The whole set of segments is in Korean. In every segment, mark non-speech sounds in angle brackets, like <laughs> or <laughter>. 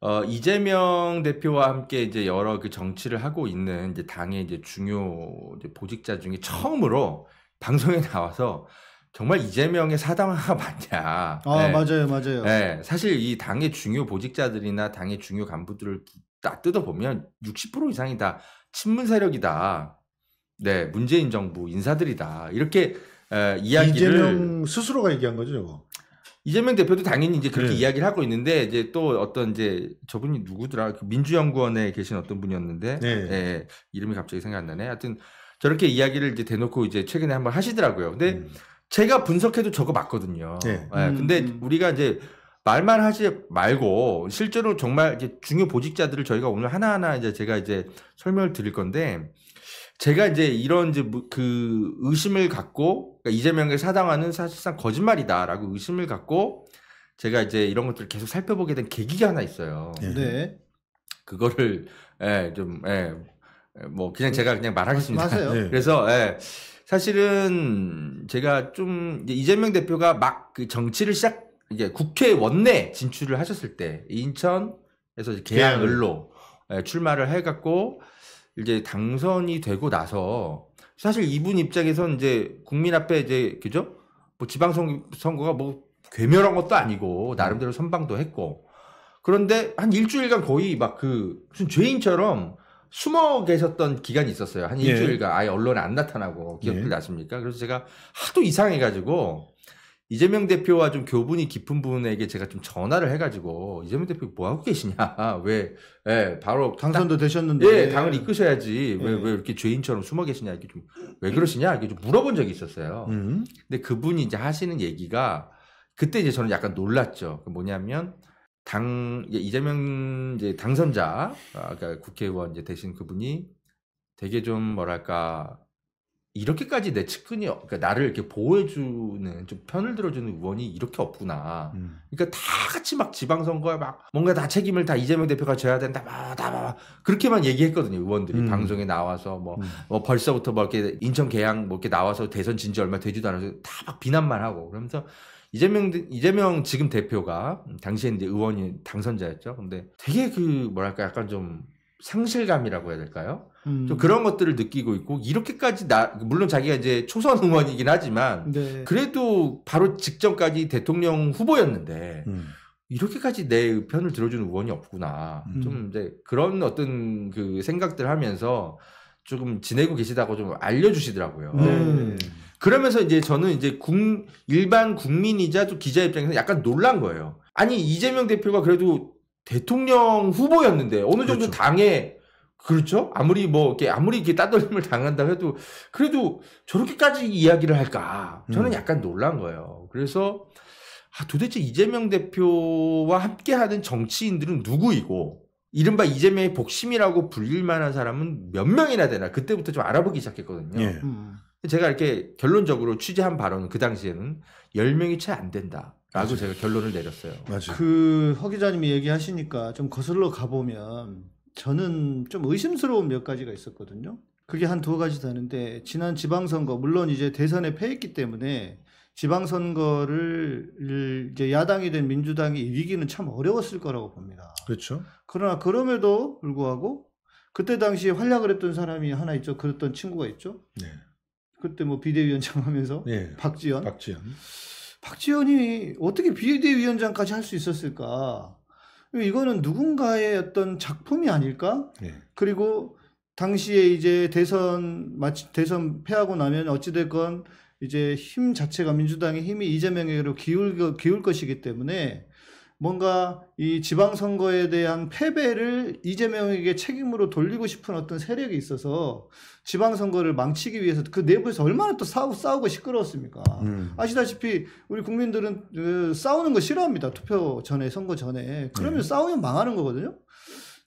어, 이재명 대표와 함께 이제 여러 그 정치를 하고 있는 이제 당의 이제 중요 이제 보직자 중에 처음으로 방송에 나와서 정말 이재명의 사당화가 맞냐. 아, 네. 맞아요, 맞아요. 네. 사실 이 당의 중요 보직자들이나 당의 중요 간부들을 딱 뜯어보면 60% 이상이 다 친문 세력이다. 네, 문재인 정부 인사들이다. 이렇게 에, 이야기를. 이재명 스스로가 얘기한 거죠, 저거. 이재명 대표도 당연히 이제 그렇게 네. 이야기를 하고 있는데 이제 또 어떤 이제 저분이 누구더라 그 민주연구원에 계신 어떤 분이었는데 네. 예, 이름이 갑자기 생각 안 나네. 하여튼 저렇게 이야기를 이제 대놓고 이제 최근에 한번 하시더라고요. 근데 음. 제가 분석해도 저거 맞거든요. 네. 예, 음, 근데 음. 우리가 이제 말만 하지 말고 실제로 정말 이제 중요 보직자들을 저희가 오늘 하나하나 이제 제가 이제 설명을 드릴 건데 제가 이제 이런 이제 그 의심을 갖고 그러니까 이재명의 사당화는 사실상 거짓말이다라고 의심을 갖고 제가 이제 이런 것들을 계속 살펴보게 된 계기가 하나 있어요. 예. 네. 그거를 예, 좀 예, 뭐 그냥 제가 그냥 말하겠습니다. 맞아요. 네. 그래서 예, 사실은 제가 좀 이재명 대표가 막그 정치를 시작 이게 국회 원내 진출을 하셨을 때 인천에서 계항을로 예, 출마를 해갖고 이제 당선이 되고 나서 사실 이분 입장에선 이제 국민 앞에 이제 그죠? 뭐 지방선거가 뭐 괴멸한 것도 아니고 나름대로 선방도 했고 그런데 한 일주일간 거의 막 그 무슨 죄인처럼 숨어 계셨던 기간이 있었어요. 한 예. 일주일간 예. 아예 언론에 안 나타나고 기억들 예. 나십니까? 그래서 제가 하도 이상해가지고 이재명 대표와 좀 교분이 깊은 분에게 제가 좀 전화를 해가지고 이재명 대표 뭐 하고 계시냐 <laughs> 왜 예, 바로 당선도 당, 되셨는데 예, 당을 이끄셔야지 왜왜 예. 왜 이렇게 죄인처럼 숨어 계시냐 이게 렇좀왜 그러시냐 이게 렇좀 물어본 적이 있었어요. 음. 근데 그분이 이제 하시는 얘기가 그때 이제 저는 약간 놀랐죠. 그 뭐냐면 당 이재명 이제 당선자 아, 그러니까 국회의원 이제 대신 그분이 되게 좀 뭐랄까 이렇게까지 내 측근이 그러니까 나를 이렇게 보호해주는 좀 편을 들어주는 의원이 이렇게 없구나. 음. 그러니까 다 같이 막 지방선거에 막 뭔가 다 책임을 다 이재명 대표가 져야 된다. 막다막 막 그렇게만 얘기했거든요. 의원들이 음. 방송에 나와서 뭐, 음. 뭐 벌써부터 뭐 이렇게 인천 계양 뭐 이렇게 나와서 대선 진지 얼마 되지도 않아서 다 막 비난만 하고 그러면서 이재명 이재명 지금 대표가 음, 당시에 이제 의원이 당선자였죠. 근데 되게 그 뭐랄까 약간 좀 상실감이라고 해야 될까요? 음. 좀 그런 것들을 느끼고 있고 이렇게까지 나 물론 자기가 이제 초선 의원이긴 하지만 네. 그래도 바로 직전까지 대통령 후보였는데 음. 이렇게까지 내 편을 들어주는 의원이 없구나 음. 좀 이제 그런 어떤 그 생각들 하면서 조금 지내고 계시다고 좀 알려주시더라고요. 네. 그러면서 이제 저는 이제 국, 일반 국민이자 또 기자 입장에서 약간 놀란 거예요. 아니 이재명 대표가 그래도 대통령 후보였는데 어느 정도 그렇죠. 당의 그렇죠? 아무리 뭐 이렇게 아무리 이렇게 따돌림을 당한다 해도 그래도 저렇게까지 이야기를 할까? 저는 음. 약간 놀란 거예요. 그래서 아, 도대체 이재명 대표와 함께하는 정치인들은 누구이고 이른바 이재명의 복심이라고 불릴 만한 사람은 몇 명이나 되나 그때부터 좀 알아보기 시작했거든요. 예. 음. 제가 이렇게 결론적으로 취재한 발언은 그 당시에는 10명이 채 안 된다. 라고 제가 결론을 내렸어요. 맞아요. 그 허 기자님이 얘기하시니까 좀 거슬러 가보면 저는 좀 의심스러운 몇 가지가 있었거든요. 그게 한 두 가지 되는데 지난 지방선거 물론 이제 대선에 패했기 때문에 지방선거를 이제 야당이 된 민주당이 이기는 참 어려웠을 거라고 봅니다. 그렇죠. 그러나 그럼에도 불구하고 그때 당시에 활약을 했던 사람이 하나 있죠. 그랬던 친구가 있죠. 네. 그때 뭐 비대위원장 하면서 네. 박지연박지연 박지현이 어떻게 비대위원장까지 할 수 있었을까? 이거는 누군가의 어떤 작품이 아닐까? 네. 그리고 당시에 이제 대선 마치 대선 패하고 나면 어찌 됐건 이제 힘 자체가 민주당의 힘이 이재명에게로 기울 기울 것이기 때문에 뭔가 이 지방선거에 대한 패배를 이재명에게 책임으로 돌리고 싶은 어떤 세력이 있어서 지방선거를 망치기 위해서 그 내부에서 얼마나 또 싸우, 싸우고 시끄러웠습니까. 음. 아시다시피 우리 국민들은 그 싸우는 거 싫어합니다. 투표 전에, 선거 전에. 그러면 음. 싸우면 망하는 거거든요.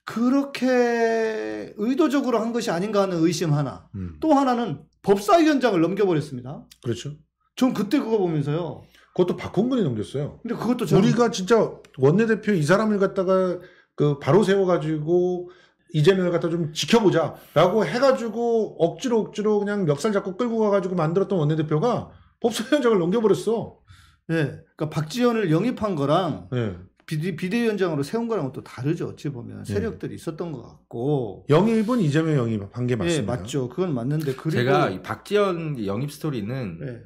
그렇게 의도적으로 한 것이 아닌가 하는 의심 하나. 음. 또 하나는 법사위원장을 넘겨버렸습니다. 그렇죠. 전 그때 그거 보면서요. 그것도 박홍근이 넘겼어요. 근데 그것도 참... 우리가 진짜 원내대표 이 사람을 갖다가 그 바로 세워가지고 이재명을 갖다 좀 지켜보자라고 해가지고 억지로 억지로 그냥 멱살 잡고 끌고 가가지고 만들었던 원내대표가 법사위원장을 넘겨버렸어. 예. 네, 그러니까 박지원을 영입한 거랑 네. 예. 비대, 비대위원장으로 세운 거랑은 또 다르죠. 어찌 보면 예. 세력들이 네. 있었던 것 같고 영입은 이재명 영입한 게 맞습니다. 네, 맞죠. 그건 맞는데 그리고 제가 박지원 영입 스토리는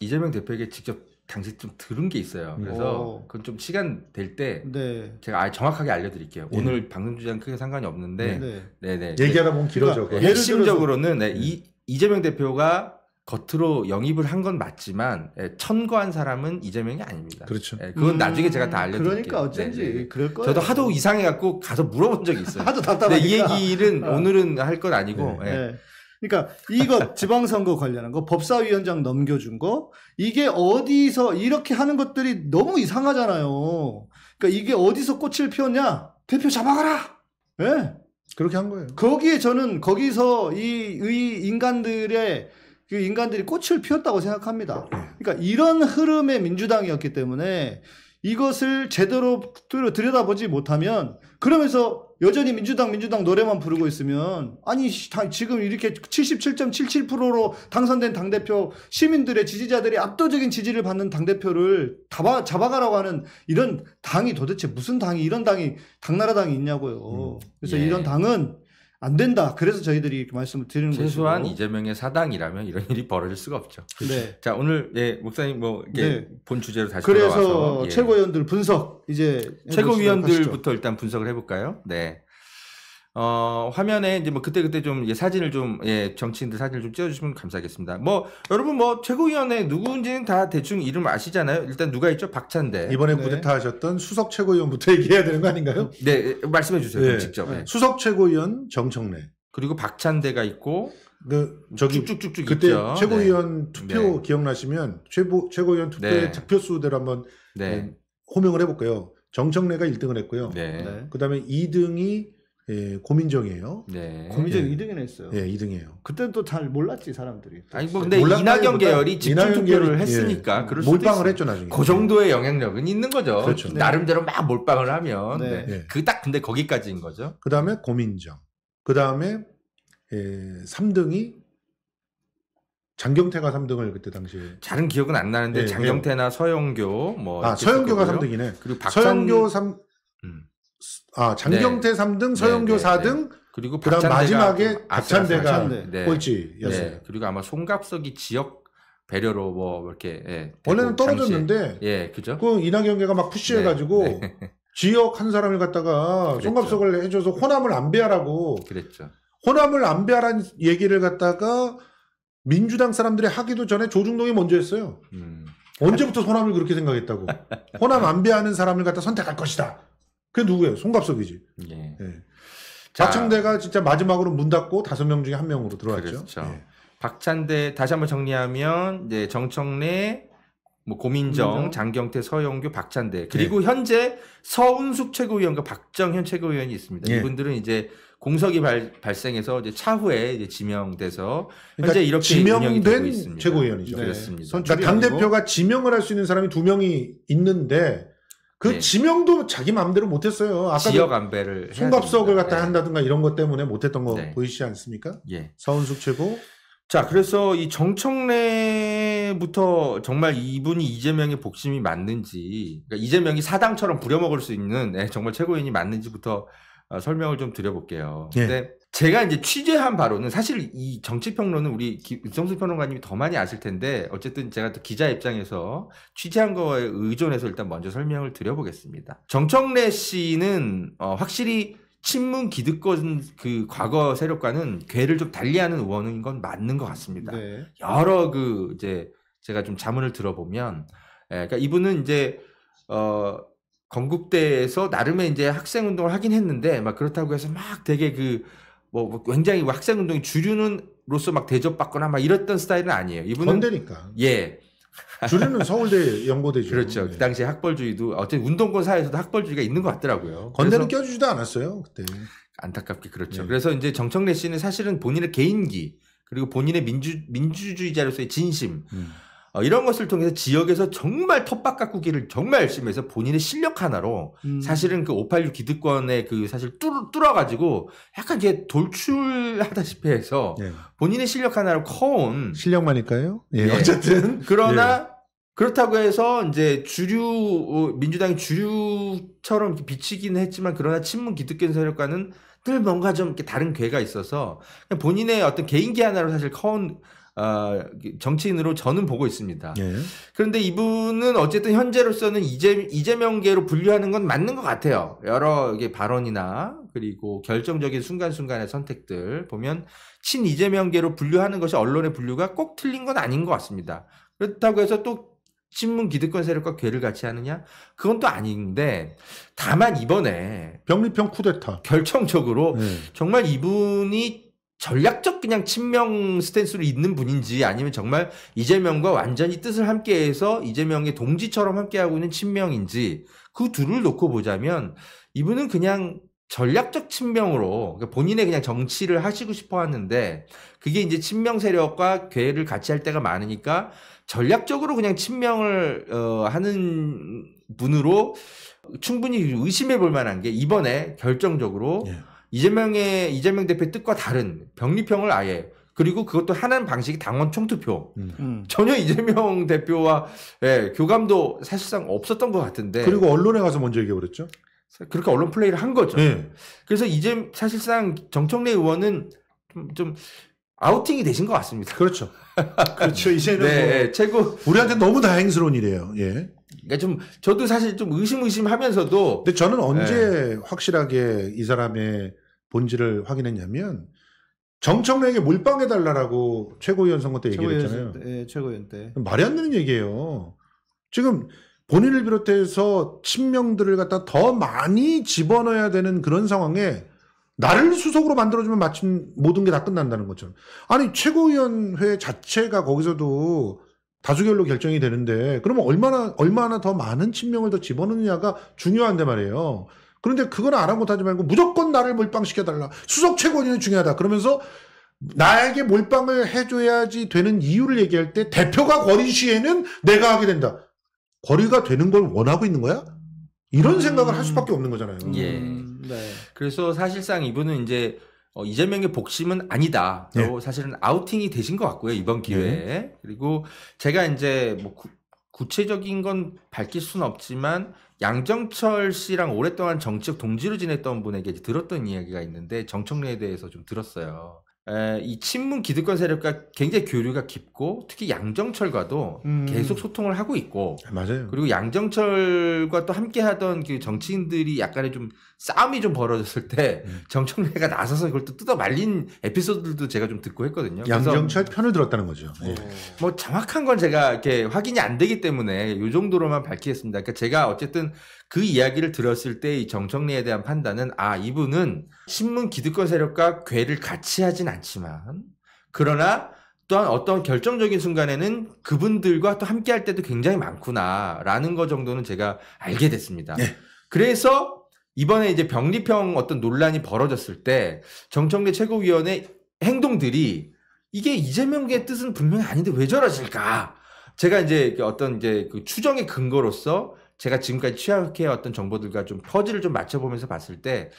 이재명 대표에게 직접 당시 좀 들은 게 있어요. 그래서 그건 좀 시간 될때 네. 제가 아예 정확하게 알려드릴게요. 네. 오늘 방금 주제랑 크게 상관이 없는데 네. 네, 네. 얘기하다 보면 길어져. 그러니까 핵심적으로는 네, 이, 이재명 대표가 겉으로 영입을 한 건 맞지만 예, 천거한 사람은 이재명이 아닙니다. 그렇죠. 예, 그건 음, 나중에 제가 다 알려드릴게요. 그러니까 네, 어쩐지 네네. 그럴 거예요. 저도 하도 이상해갖고 가서 물어본 적이 있어요. <laughs> 하도 답답하니까. 이 얘기는 아. 오늘은 할 건 아니고 네. 예. 네. 그러니까 이거 <laughs> 지방선거 관련한 거, 법사위원장 넘겨준 거, 이게 어디서 이렇게 하는 것들이 너무 이상하잖아요. 그러니까 이게 어디서 꽃을 피웠냐? 대표 잡아가라. 예. 네. 그렇게 한 거예요. 거기에 저는 거기서 이, 이 인간들의 그 인간들이 꽃을 피웠다고 생각합니다. 네. 그러니까 이런 흐름의 민주당이었기 때문에 이것을 제대로 들여다보지 못하면 그러면서 여전히 민주당 민주당 노래만 부르고 있으면 아니 지금 이렇게 77.77%로 당선된 당대표 시민들의 지지자들이 압도적인 지지를 받는 당대표를 잡아, 잡아가라고 하는 이런 당이 도대체 무슨 당이 이런 당이 당나라당이 있냐고요. 음. 그래서 예. 이런 당은 안 된다. 그래서 저희들이 이렇게 말씀을 드리는 거죠. 최소한 것이고. 이재명의 사당이라면 이런 일이 벌어질 수가 없죠. 그렇죠. 네. 자 오늘 예, 목사님 뭐본 네. 주제로 다시 그래서 돌아와서 그래서 예. 최고위원들 분석 이제 최고위원들부터 일단 분석을 해볼까요? 네. 어, 화면에 이제 뭐 그때그때 좀 사진을 좀, 예, 정치인들 사진을 좀 찍어주시면 감사하겠습니다. 뭐, 여러분 뭐, 최고위원회 누구인지는 다 대충 이름 아시잖아요. 일단 누가 있죠? 박찬대. 이번에 네. 구데타 하셨던 수석 최고위원부터 얘기해야 되는 거 아닌가요? 네, 말씀해 주세요. 네. 직접. 네. 수석 최고위원 정청래. 그리고 박찬대가 있고, 그 저기 쭉쭉쭉 그때 있죠. 최고위원 네. 투표 네. 기억나시면 최고 최고위원 투표의 네. 득표수대로 한번 음, 호명을 해볼까요? 정청래가 1등을 했고요. 그다음에 2등이 예, 고민정이에요. 네. 고민정 예. 2등이나 했어요. 예, 2등이에요. 그때는 또 잘 몰랐지 사람들이. 아니 뭐 근데 이낙연 계열이 집중 투표를 예, 했으니까 예. 그럴 몰빵을 했죠 나중에. 그 정도의 영향력은 있는 거죠. 그렇죠. 네. 나름대로 막 몰빵을 하면 네. 네. 예. 그딱 근데 거기까지인 거죠. 그다음에 고민정. 그다음에 예, 3등이 장경태가 3등을 그때 당시에 잘은 기억은 안 나는데 예, 장경태나 서영교 뭐 아, 서영교가 3등이네. 그리고 박찬... 서영교 3 음. 아 장경태 네. 3등, 서영교 네, 네, 4등, 그리고 그다음 마지막에 그 박찬대가 네. 꼴찌였어요. 네. 그리고 아마 송갑석이 지역 배려로 뭐 이렇게 예, 원래는 떨어졌는데 예 그죠? 그 이낙연계가 막 푸시해가지고 네. <laughs> 지역 한 사람을 갖다가 그랬죠. 송갑석을 해줘서 호남을 안배하라고 그랬죠. 호남을 안배하라는 얘기를 갖다가 민주당 사람들이 하기도 전에 조중동이 먼저 했어요. 음. 언제부터 호남을 그렇게 생각했다고? <laughs> 호남 안배하는 사람을 갖다 선택할 것이다. 그게 누구예요? 송갑석이지. 예. 예. 박창대가 진짜 마지막으로 문 닫고 다섯 명 중에 한 명으로 들어왔죠. 그렇죠. 예. 박찬대 다시 한 번 정리하면 이제 정청래 뭐 고민정, 고민정, 장경태, 서영규, 박찬대 예. 그리고 예. 현재 서운숙 최고위원과 박정현 최고위원이 있습니다. 예. 이분들은 이제 공석이 발, 발생해서 이제 차후에 이제 지명돼서 그러니까 현재 이렇게 지명된 최고위원이죠. 네. 그렇습니다. 그러니까 당 대표가 지명을 할 수 있는 사람이 두 명이 있는데 그 네. 지명도 자기 마음대로 못했어요. 아까 지역 안배를 송갑석을 갖다 예. 한다든가 이런 것 때문에 못했던 거 네. 보이시지 않습니까? 예. 서은숙 최고. 자, 그래서 이 정청래부터 정말 이분이 이재명의 복심이 맞는지, 그러니까 이재명이 사당처럼 부려먹을 수 있는 네, 정말 최고인이 맞는지부터 어, 설명을 좀 드려볼게요. 예. 근데 제가 이제 취재한 바로는 사실 이 정치평론은 우리 김성수 평론가님이 더 많이 아실 텐데 어쨌든 제가 또 기자 입장에서 취재한 거에 의존해서 일단 먼저 설명을 드려보겠습니다. 정청래 씨는 어, 확실히 친문 기득권 그 과거 세력과는 궤를 좀 달리하는 의원인 건 맞는 것 같습니다. 네. 여러 그 이제 제가 좀 자문을 들어보면 예, 그러니까 이분은 이제 어 건국대에서 나름의 이제 학생 운동을 하긴 했는데 막 그렇다고 해서 막 되게 그뭐 굉장히 학생 운동이 주류는로서 막 대접받거나 막 이랬던 스타일은 아니에요. 이분은 건대니까. 예. 주류는 서울대 연고대죠. 그렇죠. 예. 그 당시 학벌주의도 어쨌든 운동권 사회에서도 학벌주의가 있는 것 같더라고요. 건대는 껴주지도 않았어요 그때. 안타깝게 그렇죠. 네. 그래서 이제 정청래 씨는 사실은 본인의 개인기 그리고 본인의 민주 민주주의자로서의 진심. 음. 어, 이런 것을 통해서 지역에서 정말 텃밭 가꾸기를 정말 열심히 해서 본인의 실력 하나로 음. 사실은 그 586 기득권에 그 사실 뚫, 뚫어가지고 약간 이게 돌출하다시피 해서 예. 본인의 실력 하나로 커온 실력만일까요? 예, 예. 어쨌든 그러나 예. 그렇다고 해서 이제 주류 어, 민주당이 주류처럼 비치기는 했지만 그러나 친문 기득권 세력과는 늘 뭔가 좀 이렇게 다른 괴가 있어서 본인의 어떤 개인기 하나로 사실 커온 어, 정치인으로 저는 보고 있습니다. 예. 그런데 이분은 어쨌든 현재로서는 이재, 이재명계로 분류하는 건 맞는 것 같아요. 여러 발언이나 그리고 결정적인 순간순간의 선택들 보면 친 이재명계로 분류하는 것이 언론의 분류가 꼭 틀린 건 아닌 것 같습니다. 그렇다고 해서 또 신문 기득권 세력과 괴를 같이 하느냐? 그건 또 아닌데 다만 이번에 병리평 쿠데타 결정적으로 네. 정말 이분이 전략적 그냥 친명 스탠스로 있는 분인지 아니면 정말 이재명과 완전히 뜻을 함께해서 이재명의 동지처럼 함께하고 있는 친명인지 그 둘을 놓고 보자면 이분은 그냥 전략적 친명으로 그러니까 본인의 그냥 정치를 하시고 싶어 하는데 그게 이제 친명 세력과 괴를 같이 할 때가 많으니까 전략적으로 그냥 친명을 어, 하는 분으로 충분히 의심해 볼 만한 게 이번에 결정적으로 예. 이재명의 이재명 대표의 뜻과 다른 병리평을 아예 그리고 그것도 하는 방식이 당원 총투표. 음. 음. 전혀 이재명 대표와 예, 교감도 사실상 없었던 것 같은데. 그리고 언론에 가서 먼저 얘기해 버렸죠. 그렇게 언론 플레이를 한 거죠. 네. 그래서 이제 사실상 정청래 의원은 좀, 좀 아우팅이 되신 것 같습니다. 그렇죠. 그렇죠. 이제는 네, 뭐 예, 최고 우리한테 너무 다행스러운 일이에요. 예. 그러니까 좀 저도 사실 좀 의심의심하면서도. 근데 저는 언제 네. 확실하게 이 사람의 본질을 확인했냐면 정청래에게 몰빵해 달라라고 최고위원 선거 때얘기 했잖아요. 예, 최고위원 때. 말이 안 되는 얘기예요. 지금 본인을 비롯해서 친명들을 갖다 더 많이 집어넣어야 되는 그런 상황에 나를 수석으로 만들어주면 마침 모든 게 다 끝난다는 것처럼. 아니 최고위원회 자체가 거기서도 다수결로 결정이 되는데 그러면 얼마나 얼마나 더 많은 친명을 더 집어넣느냐가 중요한데 말이에요. 그런데 그건 아못하지 말고 무조건 나를 몰빵시켜 달라. 수석 최고위원이 중요하다. 그러면서 나에게 몰빵을 해줘야지 되는 이유를 얘기할 때 대표가 거위 시에는 내가 하게 된다. 거리가 되는 걸 원하고 있는 거야? 이런 생각을 음... 할 수밖에 없는 거잖아요. 예. 음, 네. 그래서 사실상 이분은 이제 어, 이재명의 복심은 아니다. 예. 사실은 아우팅이 되신 것 같고요 이번 기회에 예. 그리고 제가 이제 뭐 구, 구체적인 건 밝힐 수는 없지만 양정철 씨랑 오랫동안 정치적 동지로 지냈던 분에게 들었던 이야기가 있는데 정청래에 대해서 좀 들었어요. 에, 이 친문 기득권 세력과 굉장히 교류가 깊고 특히 양정철과도 음. 계속 소통을 하고 있고 아, 맞아요. 그리고 양정철과 또 함께하던 그 정치인들이 약간의 좀 싸움이 좀 벌어졌을 때 음. 정청래가 나서서 그걸 또 뜯어 말린 에피소드들도 제가 좀 듣고 했거든요. 양정철 편을 들었다는 거죠. 네. 뭐 정확한 건 제가 이렇게 확인이 안 되기 때문에 요 정도로만 밝히겠습니다. 그러니까 제가 어쨌든 그 이야기를 들었을 때 이 정청래에 대한 판단은 아 이분은 신문 기득권 세력과 괴를 같이 하진 않지만 그러나 또한 어떤 결정적인 순간에는 그분들과 또 함께 할 때도 굉장히 많구나라는 거 정도는 제가 알게 됐습니다. 네. 그래서 이번에 이제 병리평 어떤 논란이 벌어졌을 때 정청래 최고위원의 행동들이 이게 이재명의 뜻은 분명히 아닌데 왜 저러실까? 제가 이제 어떤 이제 그 추정의 근거로서 제가 지금까지 취약해왔던 정보들과 좀 퍼즐을 좀 맞춰보면서 봤을 때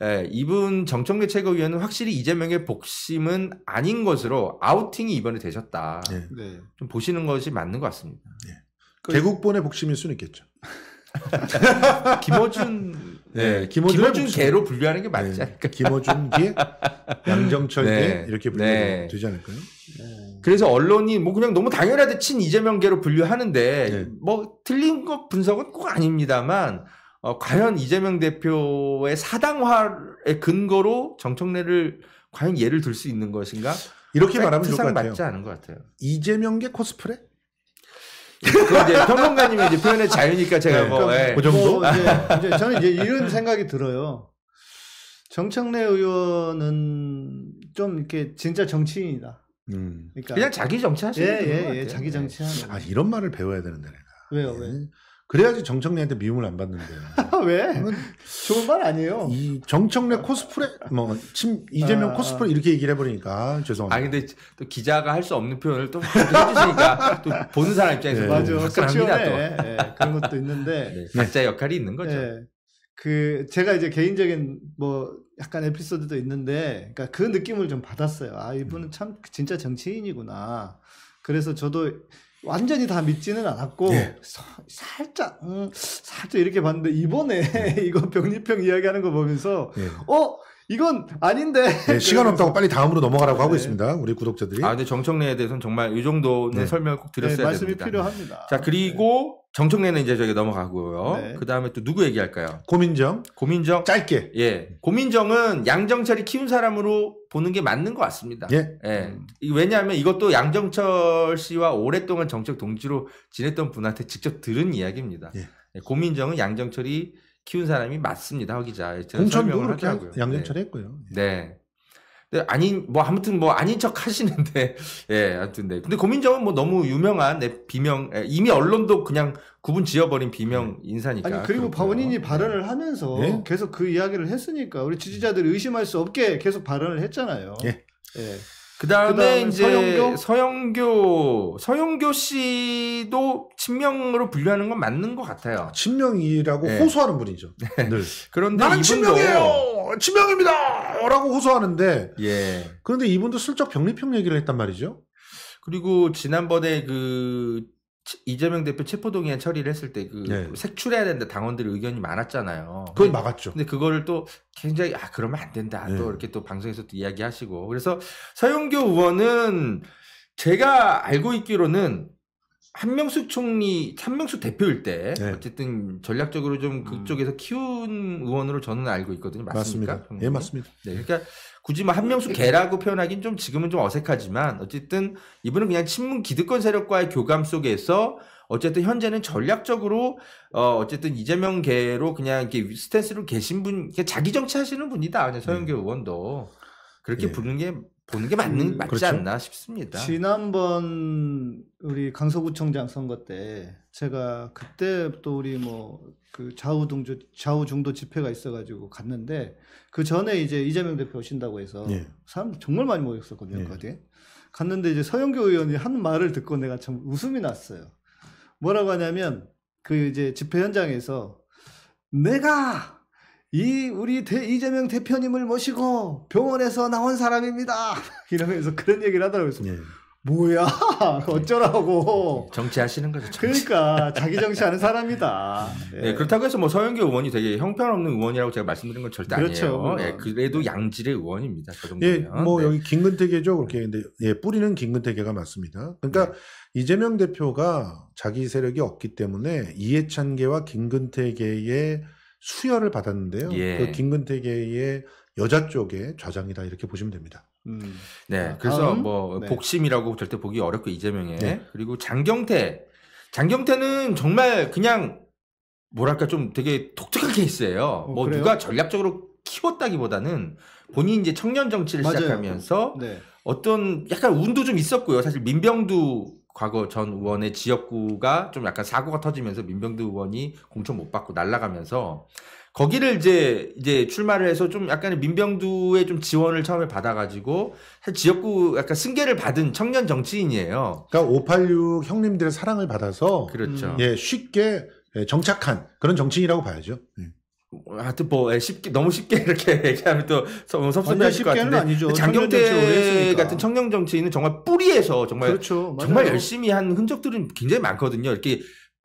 예, 이분 정청래 최고위원은 확실히 이재명의 복심은 아닌 것으로 아우팅이 이번에 되셨다. 네. 네. 좀 보시는 것이 맞는 것 같습니다. 예. 네. 그... 개국본의 복심일 수는 있겠죠. <laughs> 김어준 네, 네, 김호준 김어준계로 분류하는 게 맞지 네. 않을까? 김어준계, <laughs> 양정철계 네. 이렇게 분류가 되지 않을까요? 그래서 언론이 뭐 그냥 너무 당연하게 친 이재명계로 분류하는데 뭐 틀린 것 분석은 꼭 아닙니다만 어, 과연 이재명 대표의 사당화의 근거로 정청래를 과연 예를 들 수 있는 것인가? 이렇게 말하면 좋을 것 같아요. 맞지 않은 것 같아요. 이재명계 코스프레? 그 이제 평론가님의 이제 표현의 자유니까 제가 네, 뭐, 예. 그 정도. 뭐 이제, 뭐 <laughs> 이제 저는 이제 이런 생각이 들어요. 정청래 의원은 좀 이렇게 진짜 정치인이다. 음. 그러니까 그냥 자기 정치하시는 예, 예, 예, 자기 네. 정치하는. 아 이런 말을 배워야 되는데 내가. 왜요? 예. 왜? 그래야지 정청래한테 미움을 안 받는데. <laughs> 왜? 좋은 말 아니에요. 이 정청래 코스프레 뭐 침, 이재명 아, 코스프레 이렇게 얘기를 해버리니까 아, 죄송합니다. 아 근데 또 기자가 할 수 없는 표현을 또 해주시니까 <laughs> 또 보는 사람 입장에서 네. 맞아. 화끈합니다 네, 예, 그런 것도 있는데 <laughs> 네, 각자 역할이 있는 거죠. 네. 그 제가 이제 개인적인 뭐 약간 에피소드도 있는데 그러니까 그 느낌을 좀 받았어요. 아 이분은 참 진짜 정치인이구나. 그래서 저도 완전히 다 믿지는 않았고 예. 서, 살짝 음, 살짝 이렇게 봤는데 이번에 예. <laughs> 이거 병리평 이야기하는 거 보면서 예. 어 이건 아닌데 네, 시간 없다고 빨리 다음으로 넘어가라고 네. 하고 있습니다 우리 구독자들이 아 근데 정청래에 대해서는 정말 이 정도는 네. 설명을 꼭 드렸어야 네, 말씀이 됩니다. 필요합니다. 자 그리고 네. 정청래는 이제 저기 넘어가고요. 네. 그 다음에 또 누구 얘기할까요? 고민정. 고민정. 짧게. 예. 고민정은 양정철이 키운 사람으로 보는 게 맞는 것 같습니다. 예. 예. 왜냐하면 이것도 양정철 씨와 오랫동안 정책 동지로 지냈던 분한테 직접 들은 이야기입니다. 예. 예. 고민정은 양정철이 키운 사람이 맞습니다. 허 기자. 공천도 그렇게 하고요. 양정철 네. 했고요. 예. 네. 네, 아닌 뭐 아무튼 뭐 아닌 척 하시는데 <laughs> 예 하여튼 네 근데 고민점은 뭐 너무 유명한 네, 비명 예, 이미 언론도 그냥 구분 지어버린 비명 네. 인사니까 아니 그리고 박원인이 발언을 하면서 예? 계속 그 이야기를 했으니까 우리 지지자들이 의심할 수 없게 계속 발언을 했잖아요 예. 예. 그다음에 이제 서영교? 서영교 씨도 친명으로 분류하는 건 맞는 것 같아요. 친명이라고 네. 호소하는 분이죠. <laughs> 네. 늘. 그런데 나는 친명이에요. 친명입니다.라고 호소하는데. 예. 그런데 이분도 슬쩍 병리평 얘기를 했단 말이죠. 그리고 지난번에 그 이재명 대표 체포동의안 처리를 했을 때그 네. 색출해야 된다 당원들의 의견이 많았잖아요. 그걸 막았죠. 근데 그거를 또 굉장히 아 그러면 안 된다 네. 또 이렇게 또 방송에서 또 이야기하시고 그래서 서영교 의원은 제가 알고 있기로는 한명숙 총리, 한명숙 대표일 때 네. 어쨌든 전략적으로 좀 음. 그쪽에서 키운 의원으로 저는 알고 있거든요. 맞습니까? 맞습니다. 예, 네, 맞습니다. 네, 그러니까 굳이 뭐한 음, 명수 음. 개라고 표현하긴 좀 지금은 좀 어색하지만 어쨌든 이분은 그냥 친문 기득권 세력과의 교감 속에서 어쨌든 현재는 전략적으로 어 어쨌든 이재명 개로 그냥 이렇게 스탠스로 계신 분, 자기 정치 하시는 분이다. 그냥 서영교 네. 의원도 그렇게 예. 부르는 게 보는 게 맞는 음, 맞지 그렇죠? 않나 싶습니다. 지난번 우리 강서구청장 선거 때 제가 그때 또 우리 뭐그 좌우 동조 좌우 중도 집회가 있어가지고 갔는데 그 전에 이제 이재명 대표 오신다고 해서 예. 사람 정말 많이 모였었거든요. 예. 거기 갔는데 이제 서영교 의원이 한 말을 듣고 내가 참 웃음이 났어요. 뭐라고 하냐면 그 이제 집회 현장에서 내가 이 우리 대, 이재명 대표님을 모시고 병원에서 나온 사람입니다. <laughs> 이러면서 그런 얘기를 하더라고요. 예. 뭐야 <laughs> 어쩌라고 네, 정치하시는 거죠. 정치. 그러니까 자기 정치하는 사람이다. 네. 예. 네, 그렇다고 해서 뭐 서영교 의원이 되게 형편없는 의원이라고 제가 말씀드린 건 절대 그렇죠. 아니에요. 예, 그렇죠. 그래도 양질의 의원입니다. 저 정도면. 예, 뭐 네. 여기 김근태계죠. 그렇게 근데 예, 뿌리는 김근태계가 맞습니다. 그러니까 네. 이재명 대표가 자기 세력이 없기 때문에 이해찬계와 김근태계의 수혈을 받았는데요. 예. 그 김근태계의 여자 쪽의 좌장이다 이렇게 보시면 됩니다. 음. 네, 그래서 다음? 뭐 네. 복심이라고 절대 보기 어렵고 이재명에 네. 그리고 장경태, 장경태는 정말 그냥 뭐랄까 좀 되게 독특한 케이스예요. 어, 뭐 그래요? 누가 전략적으로 키웠다기보다는 본인 이제 청년 정치를 맞아요. 시작하면서 네. 어떤 약간 운도 좀 있었고요. 사실 민병두 과거 전 의원의 지역구가 좀 약간 사고가 터지면서 민병두 의원이 공천 못 받고 날라가면서 거기를 이제 이제 출마를 해서 좀 약간의 민병두의 좀 지원을 처음에 받아가지고 지역구 약간 승계를 받은 청년 정치인이에요. 그러니까 586 형님들의 사랑을 받아서 그렇죠. 음. 예 쉽게 정착한 그런 정치인이라고 봐야죠. 음. 하여튼 뭐 예, 쉽게 너무 쉽게 <laughs> 이렇게 얘기하면 또 섭섭해하실 것 같은데 아니죠. 장경태 같은 청년 정치인은 정말 뿌리에서 정말 그렇죠. 정말 열심히 한 흔적들은 굉장히 많거든요. 이렇게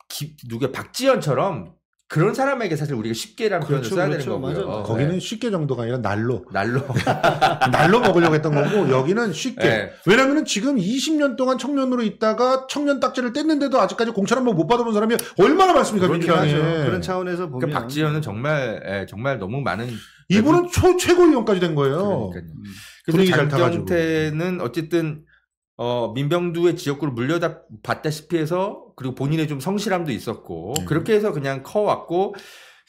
기, 누가 박지현처럼 그런 사람에게 사실 우리가 쉽게라는 그렇죠, 표현을 써야 그렇죠, 되는 거고요. 맞아 어, 거기는 네. 쉽게 정도가 아니라 날로. 날로. <laughs> 날로 먹으려고 했던 거고 여기는 쉽게. 네. 왜냐면은 지금 20년 동안 청년으로 있다가 청년 딱지를 뗐는데도 아직까지 공천 한번 못 받아본 사람이 얼마나 많습니까 민간에. 그런 차원에서 그러니까 보면 그러니까 박지현은 정말 예, 정말 너무 많은 이분은 초 네. 최고위원까지 된 거예요. 그러니까요. 음. 그래서 장경태는 어쨌든 어, 민병두의 지역구를 물려받다시피 해서 그리고 본인의 좀 성실함도 있었고 음. 그렇게 해서 그냥 커왔고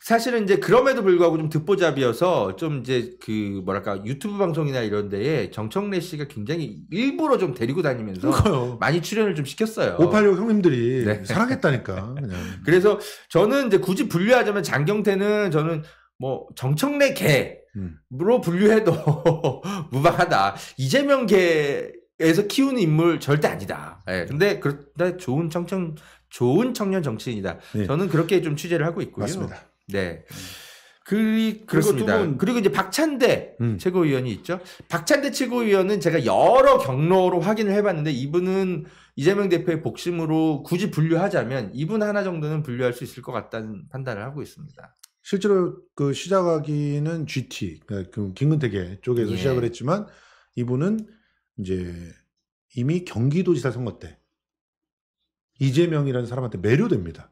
사실은 이제 그럼에도 불구하고 좀 듣보잡이어서 좀 이제 그 뭐랄까 유튜브 방송이나 이런 데에 정청래 씨가 굉장히 일부러 좀 데리고 다니면서 그러니까요. 많이 출연을 좀 시켰어요. 586 형님들이 네. 사랑했다니까. 그냥. <laughs> 그래서 저는 이제 굳이 분류하자면 장경태는 저는 뭐 정청래 개로 음. 분류해도 <laughs> 무방하다. 이재명 개 에서 키우는 인물 절대 아니다. 예. 근데 그런데 좋은 청청 좋은 청년 정치인이다. 네. 저는 그렇게 좀 취재를 하고 있고요. 맞습니다. 네. 그, 그리, 그렇습니다. 그리고, 뭐, 그리고 이제 박찬대 음. 최고위원이 있죠. 박찬대 최고위원은 제가 여러 경로로 확인을 해봤는데 이분은 이재명 대표의 복심으로 굳이 분류하자면 이분 하나 정도는 분류할 수 있을 것 같다는 판단을 하고 있습니다. 실제로 그 시작하기는 GT, 그러니까 그 김근택의 쪽에서 예. 시작을 했지만 이분은 이제 이미 경기도지사 선거 때 이재명이라는 사람한테 매료됩니다.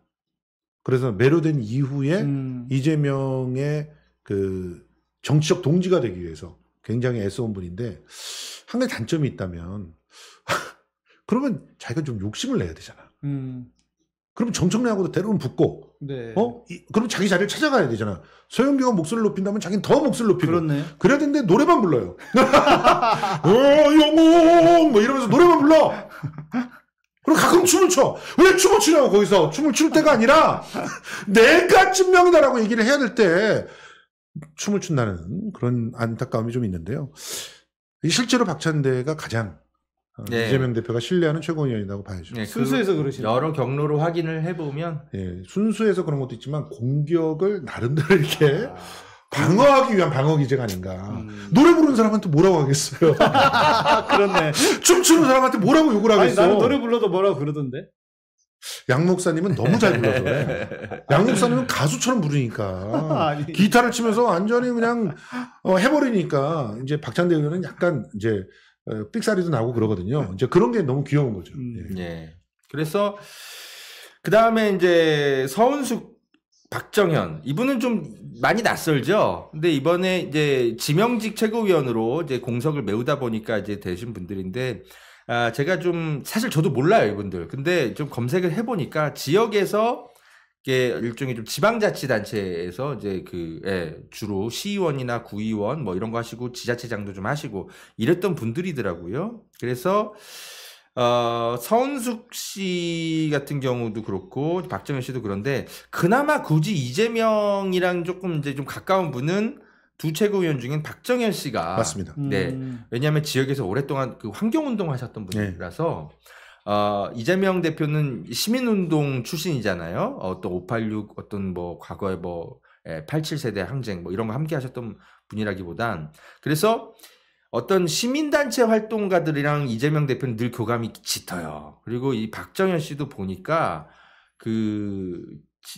그래서 매료된 이후에 음. 이재명의 그 정치적 동지가 되기 위해서 굉장히 애써온 분인데 한 가지 단점이 있다면 <laughs> 그러면 자기가 좀 욕심을 내야 되잖아. 음. 그럼 정청래하고도 대로는 붙고, 네. 어? 이, 그럼 자기 자리를 찾아가야 되잖아. 서영규가 목소리를 높인다면 자기는 더 목소리를 높이고. 그렇네. 그래야 되는데 노래만 불러요. <laughs> 어, 영웅! 뭐 이러면서 노래만 불러! 그리고 가끔 춤을 춰. 왜 춤을 추냐고, 거기서. 춤을 출 때가 아니라, <laughs> 내가 찐명이다라고 얘기를 해야 될 때, 춤을 춘다는 그런 안타까움이 좀 있는데요. 실제로 박찬대가 가장 어, 네. 이재명 대표가 신뢰하는 최고위원이라고 봐야죠. 네, 그 순수해서 그러시죠. 여러 경로로 확인을 해보면 예, 순수해서 그런 것도 있지만 공격을 나름대로 이렇게 아... 방어하기 위한 방어 기제가 아닌가. 음... 노래 부르는 사람한테 뭐라고 하겠어요? <laughs> 그렇네. 춤추는 사람한테 뭐라고 욕을 하겠어? 아니, 나는 노래 불러도 뭐라고 그러던데. 양 목사님은 너무 잘 불러서 그래. <laughs> 양 목사님은 가수처럼 부르니까 <laughs> 기타를 치면서 완전히 그냥 어, 해버리니까 이제 박찬대 의원은 약간 이제 어, 삑사리도 나고 그러거든요. 네. 이제 그런 게 너무 귀여운 거죠. 음. 예. 네. 그래서 그 다음에 이제 서은숙 박정현 이분은 좀 많이 낯설죠. 근데 이번에 이제 지명직 최고위원으로 이제 공석을 메우다 보니까 이제 되신 분들인데 아 제가 좀 사실 저도 몰라요 이분들. 근데 좀 검색을 해보니까 지역에서 게 일종의 좀 지방자치단체에서 이제 그 예, 주로 시의원이나 구의원 뭐 이런 거 하시고 지자체장도 좀 하시고 이랬던 분들이더라고요. 그래서 어, 서은숙 씨 같은 경우도 그렇고 박정현 씨도 그런데 그나마 굳이 이재명이랑 조금 이제 좀 가까운 분은 두 최고위원 중인 박정현 씨가 맞습니다. 네, 음. 왜냐하면 지역에서 오랫동안 그 환경운동 하셨던 네. 분이라서. 네. 어, 이재명 대표는 시민운동 출신이잖아요. 어떤 586 어떤 뭐 과거에 뭐 87세대 예, 항쟁 뭐 이런 거 함께 하셨던 분이라기보단 그래서 어떤 시민단체 활동가들이랑 이재명 대표는 늘 교감이 짙어요. 그리고 이 박정현 씨도 보니까 그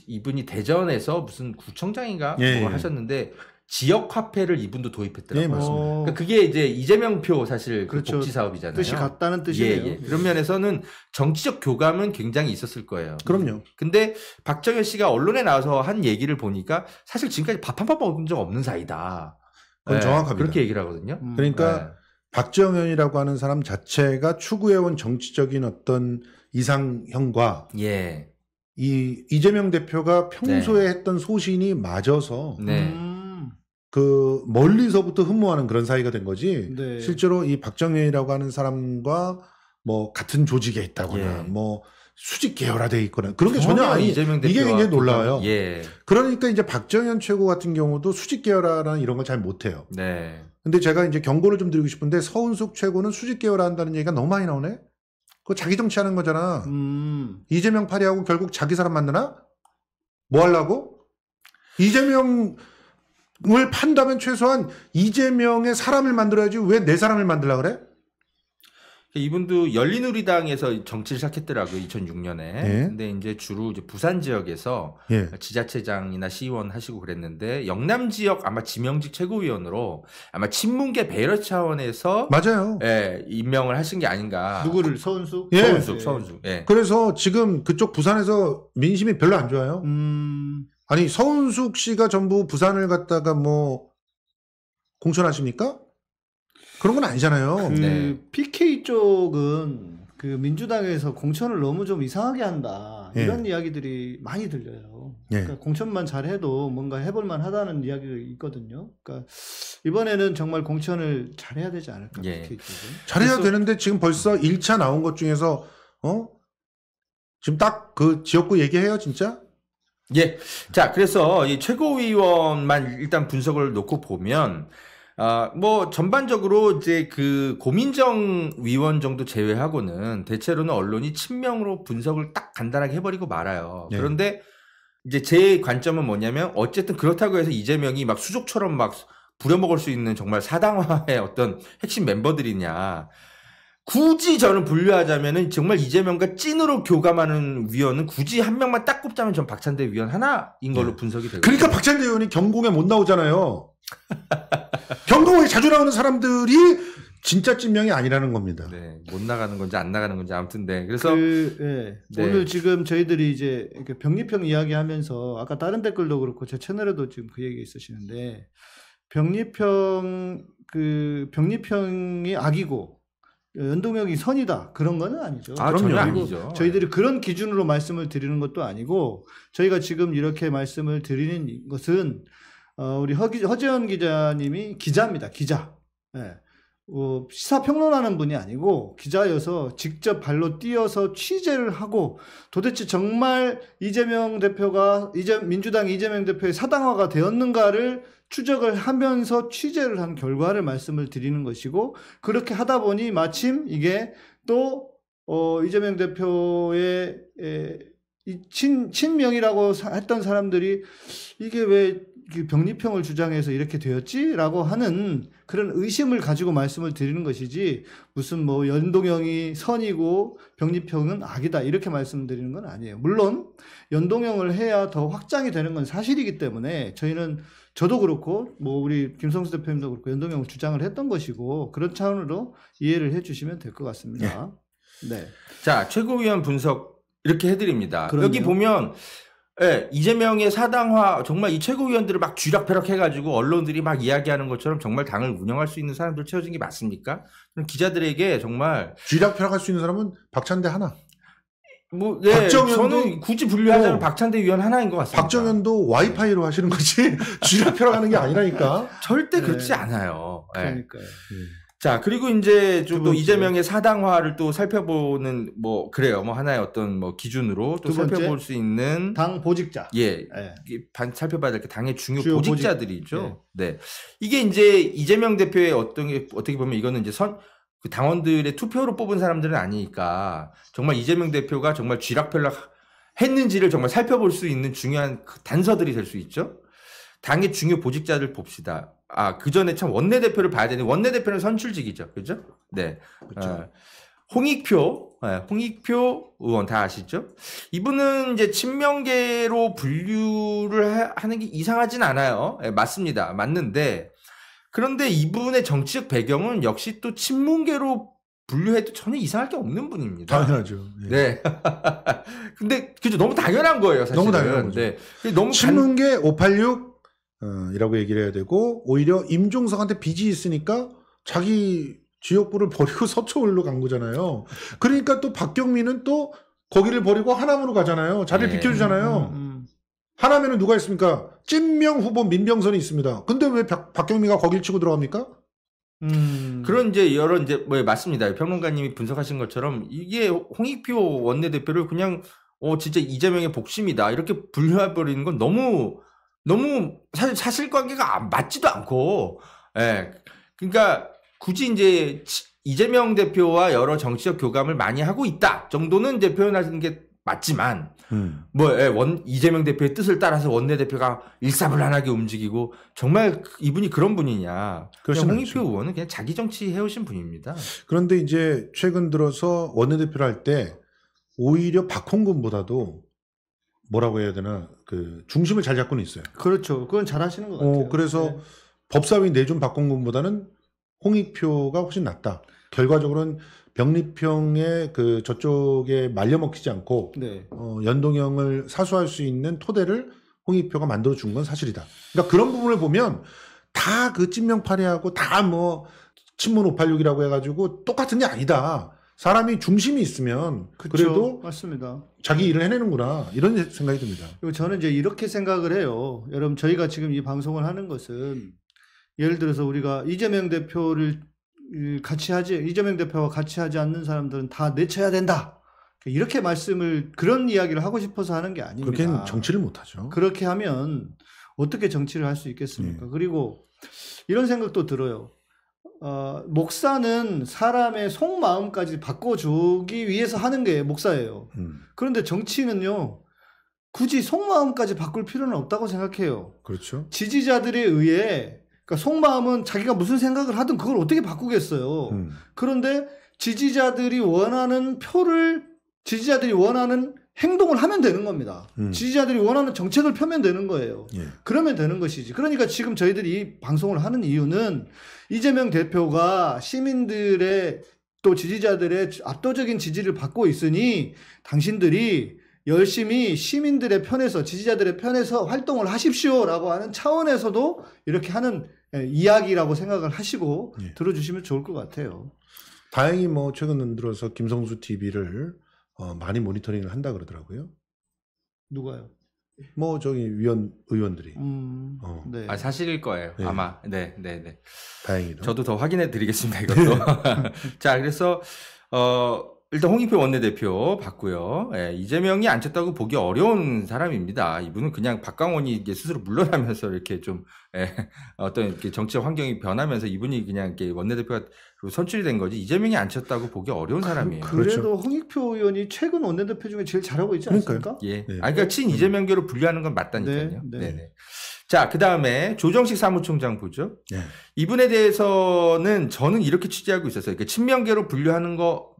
이분이 대전에서 무슨 구청장인가 예, 뭐 예. 하셨는데 지역 화폐를 이분도 도입했더라고요. 네, 맞습니다. 어. 그러니까 그게 이제 이재명 표 사실 그 그렇죠 복지 사업이잖아요. 뜻이 같다는 뜻이에요. 예, 예, 예. 그런 면에서는 정치적 교감은 굉장히 있었을 거예요. 그럼요. 근데 박정현 씨가 언론에 나와서 한 얘기를 보니까 사실 지금까지 밥한번 먹은 적 없는 사이다. 그건 예, 정확합니다. 그렇게 얘기를 하거든요. 음. 예. 그러니까 박정현이라고 하는 사람 자체가 추구해온 정치적인 어떤 이상형과 예. 이 이재명 대표가 평소에 네. 했던 소신이 맞아서 네. 그 멀리서부터 흠모하는 그런 사이가 된 거지. 네. 실제로 이박정이라고 하는 사람과 뭐 같은 조직에 있다거나 예. 뭐 수직 계열화돼 있거나 그런 게 전혀 아니 이재명 이게 굉장히 놀라워요. 예. 그러니까 이제 박정현 최고 같은 경우도 수직 계열화라는 이런 걸 잘 못해요. 네. 근데 제가 이제 경고를 좀 드리고 싶은데 서은숙 최고는 수직 계열화한다는 얘기가 너무 많이 나오네. 그거 자기 정치하는 거잖아. 음. 이재명 파리하고 결국 자기 사람 만나나? 뭐 하려고? 이재명 을 판다면 최소한 이재명의 사람을 만들어야지 왜 내 사람을 만들라 그래? 그러니까 이분도 열린우리당에서 정치를 시작했더라고요 2006년에. 예. 근데 이제 주로 이제 부산 지역에서 예. 지자체장이나 시의원 하시고 그랬는데 영남 지역 아마 지명직 최고위원으로 아마 친문계 배려 차원에서 맞아요. 예, 임명을 하신 게 아닌가. 누구를 서은수? 예. 서은수, 서은수. 예. 그래서 지금 그쪽 부산에서 민심이 별로 안 좋아요. 음... 아니 서운숙 씨가 전부 부산을 갔다가 뭐 공천하십니까? 그런 건 아니잖아요. 그 네. PK 쪽은 그 민주당에서 공천을 너무 좀 이상하게 한다 예. 이런 이야기들이 많이 들려요. 예. 그러니까 공천만 잘해도 뭔가 해볼만 하다는 이야기가 있거든요. 그러니까 이번에는 정말 공천을 잘해야 되지 않을까. 예. PK 쪽은. 잘해야 되는데 지금 벌써 1차 나온 것 중에서 어 지금 딱 그 지역구 얘기해요 진짜? 예. 자, 그래서 이 최고위원만 일단 분석을 놓고 보면 아, 뭐, 전반적으로 이제 그 고민정 위원 정도 제외하고는 대체로는 언론이 친명으로 분석을 딱 간단하게 해버리고 말아요. 네. 그런데 이제 제 관점은 뭐냐면 어쨌든 그렇다고 해서 이재명이 막 수족처럼 막 부려먹을 수 있는 정말 사당화의 어떤 핵심 멤버들이냐. 굳이 저는 분류하자면은 정말 이재명과 찐으로 교감하는 위원은 굳이 한 명만 딱 꼽자면 전 박찬대 위원 하나인 걸로 네. 분석이 되거든 그러니까 박찬대 의원이 경공에 못 나오잖아요. <laughs> 경공에 자주 나오는 사람들이 진짜 찐명이 아니라는 겁니다. 네, 못 나가는 건지 안 나가는 건지 아무튼 네. 그래서 그, 네. 네. 오늘 지금 저희들이 이제 병리평 이야기하면서 아까 다른 댓글도 그렇고 제 채널에도 지금 그 얘기 있으시는데 병리평 그 병리평이 악이고 연동형이 선이다 그런 거는 아니죠. 아, 그럼요. 아니죠. 저희들이 네. 그런 기준으로 말씀을 드리는 것도 아니고 저희가 지금 이렇게 말씀을 드리는 것은 어, 우리 허기, 허재현 기자님이 기자입니다. 기자. 예. 어, 시사 평론하는 분이 아니고 기자여서 직접 발로 뛰어서 취재를 하고 도대체 정말 이재명 대표가 이재 민주당 이재명 대표의 사당화가 되었는가를 추적을 하면서 취재를 한 결과를 말씀을 드리는 것이고 그렇게 하다 보니 마침 이게 또 어, 이재명 대표의 에, 이 친, 친명이라고 했던 사람들이 이게 왜 병립형을 주장해서 이렇게 되었지라고 하는 그런 의심을 가지고 말씀을 드리는 것이지 무슨 뭐 연동형이 선이고 병립형은 악이다 이렇게 말씀드리는 건 아니에요. 물론 연동형을 해야 더 확장이 되는 건 사실이기 때문에 저희는 저도 그렇고 뭐 우리 김성수 대표님도 그렇고 연동형을 주장을 했던 것이고 그런 차원으로 이해를 해주시면 될 것 같습니다. 네. 네. 자 최고위원 분석 이렇게 해드립니다. 그럼요. 여기 보면 네, 이재명의 사당화 정말 이 최고위원들을 막 쥐락펴락 해가지고 언론들이 막 이야기하는 것처럼 정말 당을 운영할 수 있는 사람들 채워진 게 맞습니까? 기자들에게 정말 쥐락펴락할 수 있는 사람은 박찬대 하나. 뭐, 네, 박정현도, 저는 굳이 분류하자면 어, 박찬대 위원 하나인 것 같습니다. 박정현도 와이파이로 하시는 거지 <laughs> 쥐락펴락하는 게 아니라니까. 절대 그렇지 네. 않아요. 그러니까 네. 자, 그리고 이제 좀 또 이재명의 사당화를 또 살펴보는 뭐 그래요. 뭐 하나의 어떤 뭐 기준으로 또 살펴볼 수 있는 당 보직자. 예. 예. 반 살펴봐야 될 게 당의 중요, 중요 보직자들이죠. 보직. 예. 네. 이게 이제 이재명 대표의 어떤 게 어떻게 보면 이거는 이제 선그 당원들의 투표로 뽑은 사람들은 아니니까 정말 이재명 대표가 정말 쥐락펴락 했는지를 정말 살펴볼 수 있는 중요한 그 단서들이 될 수 있죠. 당의 중요 보직자들 봅시다. 아, 그 전에 참 원내대표를 봐야 되는데, 원내대표는 선출직이죠. 그죠? 네. 그렇죠. 어, 홍익표, 예, 홍익표 의원 다 아시죠? 이분은 이제 친명계로 분류를 하, 는게 이상하진 않아요. 네, 맞습니다. 맞는데, 그런데 이분의 정치적 배경은 역시 또 친문계로 분류해도 전혀 이상할 게 없는 분입니다. 당연하죠. 예. 네. <laughs> 근데 그죠 너무 당연한 거예요, 사실은. 너무 당연한 네. 거죠. 네. 너무 친문계 간... 586 어, 이라고 얘기를 해야 되고 오히려 임종석한테 빚이 있으니까 자기 지역구를 버리고 <laughs> 서초을로 간 거잖아요. 그러니까 또 박경민은 또 거기를 버리고 하남으로 가잖아요. 자리를 네. 비켜주잖아요. 음, 음. 음. 하남에는 누가 있습니까? 찐명 후보 민병선이 있습니다. 근데 왜 박, 박경민가 거길 치고 들어갑니까? 음. 그런 이제 여러 이제 뭐 맞습니다. 평론가님이 분석하신 것처럼 이게 홍익표 원내대표를 그냥 어 진짜 이재명의 복심이다 이렇게 분류해버리는 건 너무 너무 사실 사실관계가 맞지도 않고, 예. 그러니까 굳이 이제 이재명 대표와 여러 정치적 교감을 많이 하고 있다 정도는 이제 표현하시는 게 맞지만, 음. 뭐, 예, 원, 이재명 대표의 뜻을 따라서 원내대표가 일사불란하게 움직이고, 정말 이분이 그런 분이냐. 그렇죠. 홍익표 의원은 그냥 자기 정치 해오신 분입니다. 그런데 이제 최근 들어서 원내대표를 할 때, 오히려 박홍근보다도 뭐라고 해야 되나 그 중심을 잘 잡고는 있어요. 그렇죠. 그건 잘하시는 것 어, 같아요. 그래서 네. 법사위 내준 박홍근보다는 홍익표가 훨씬 낫다. 결과적으로는 병립형의 그 저쪽에 말려먹히지 않고 네. 어, 연동형을 사수할 수 있는 토대를 홍익표가 만들어 준 건 사실이다. 그러니까 그런 부분을 보면 다 그 찐명파리하고 다 뭐 친문 586이라고 해가지고 똑같은 게 아니다. 사람이 중심이 있으면 그쵸, 그래도 맞습니다. 자기 일을 해내는구나 이런 생각이 듭니다. 그리고 저는 이제 이렇게 생각을 해요. 여러분 저희가 지금 이 방송을 하는 것은 예를 들어서 우리가 이재명 대표를 같이 하지 이재명 대표와 같이 하지 않는 사람들은 다 내쳐야 된다. 이렇게 말씀을 그런 이야기를 하고 싶어서 하는 게 아닙니다. 그렇게 정치를 못하죠. 그렇게 하면 어떻게 정치를 할 수 있겠습니까? 네. 그리고 이런 생각도 들어요. 어, 목사는 사람의 속마음까지 바꿔주기 위해서 하는 게 목사예요. 음. 그런데 정치는요, 굳이 속마음까지 바꿀 필요는 없다고 생각해요. 그렇죠. 지지자들에 의해, 그러니까 속마음은 자기가 무슨 생각을 하든 그걸 어떻게 바꾸겠어요. 음. 그런데 지지자들이 원하는 표를, 지지자들이 원하는 행동을 하면 되는 겁니다. 음. 지지자들이 원하는 정책을 펴면 되는 거예요. 예. 그러면 되는 것이지. 그러니까 지금 저희들이 이 방송을 하는 이유는 이재명 대표가 시민들의 또 지지자들의 압도적인 지지를 받고 있으니 당신들이 열심히 시민들의 편에서 지지자들의 편에서 활동을 하십시오라고 하는 차원에서도 이렇게 하는 예, 이야기라고 생각을 하시고 예. 들어주시면 좋을 것 같아요. 다행히 뭐 최근 들어서 김성수 TV를 어, 많이 모니터링을 한다 그러더라고요. 누가요? 뭐 저기 위원 의원들이. 음, 어. 네. 아 사실일 거예요. 네. 아마. 네, 네, 네. 다행이다. 저도 더 확인해 드리겠습니다. 이것도. 네. <laughs> 자, 그래서 어 일단 홍익표 원내대표 봤고요. 예, 이재명이 앉혔다고 보기 어려운 사람입니다. 이분은 그냥 박강원이 스스로 물러나면서 이렇게 좀 예, <laughs> 어떤 이렇게 정치 환경이 변하면서 이분이 그냥 이렇게 원내대표가 그 선출이 된 거지 이재명이 안 쳤다고 보기 어려운 그, 사람이에요. 그, 래도 그렇죠. 홍익표 의원이 최근 원내대표 중에 제일 잘하고 있지 않습니까? 예. 네. 아, 그러니까 친 음. 이재명계로 분류하는 건 맞다니까요. 네. 네. 네 자, 그 다음에 조정식 사무총장 보죠. 네. 이분에 대해서는 저는 이렇게 취재하고 있었어요. 그러니까 친명계로 분류하는 거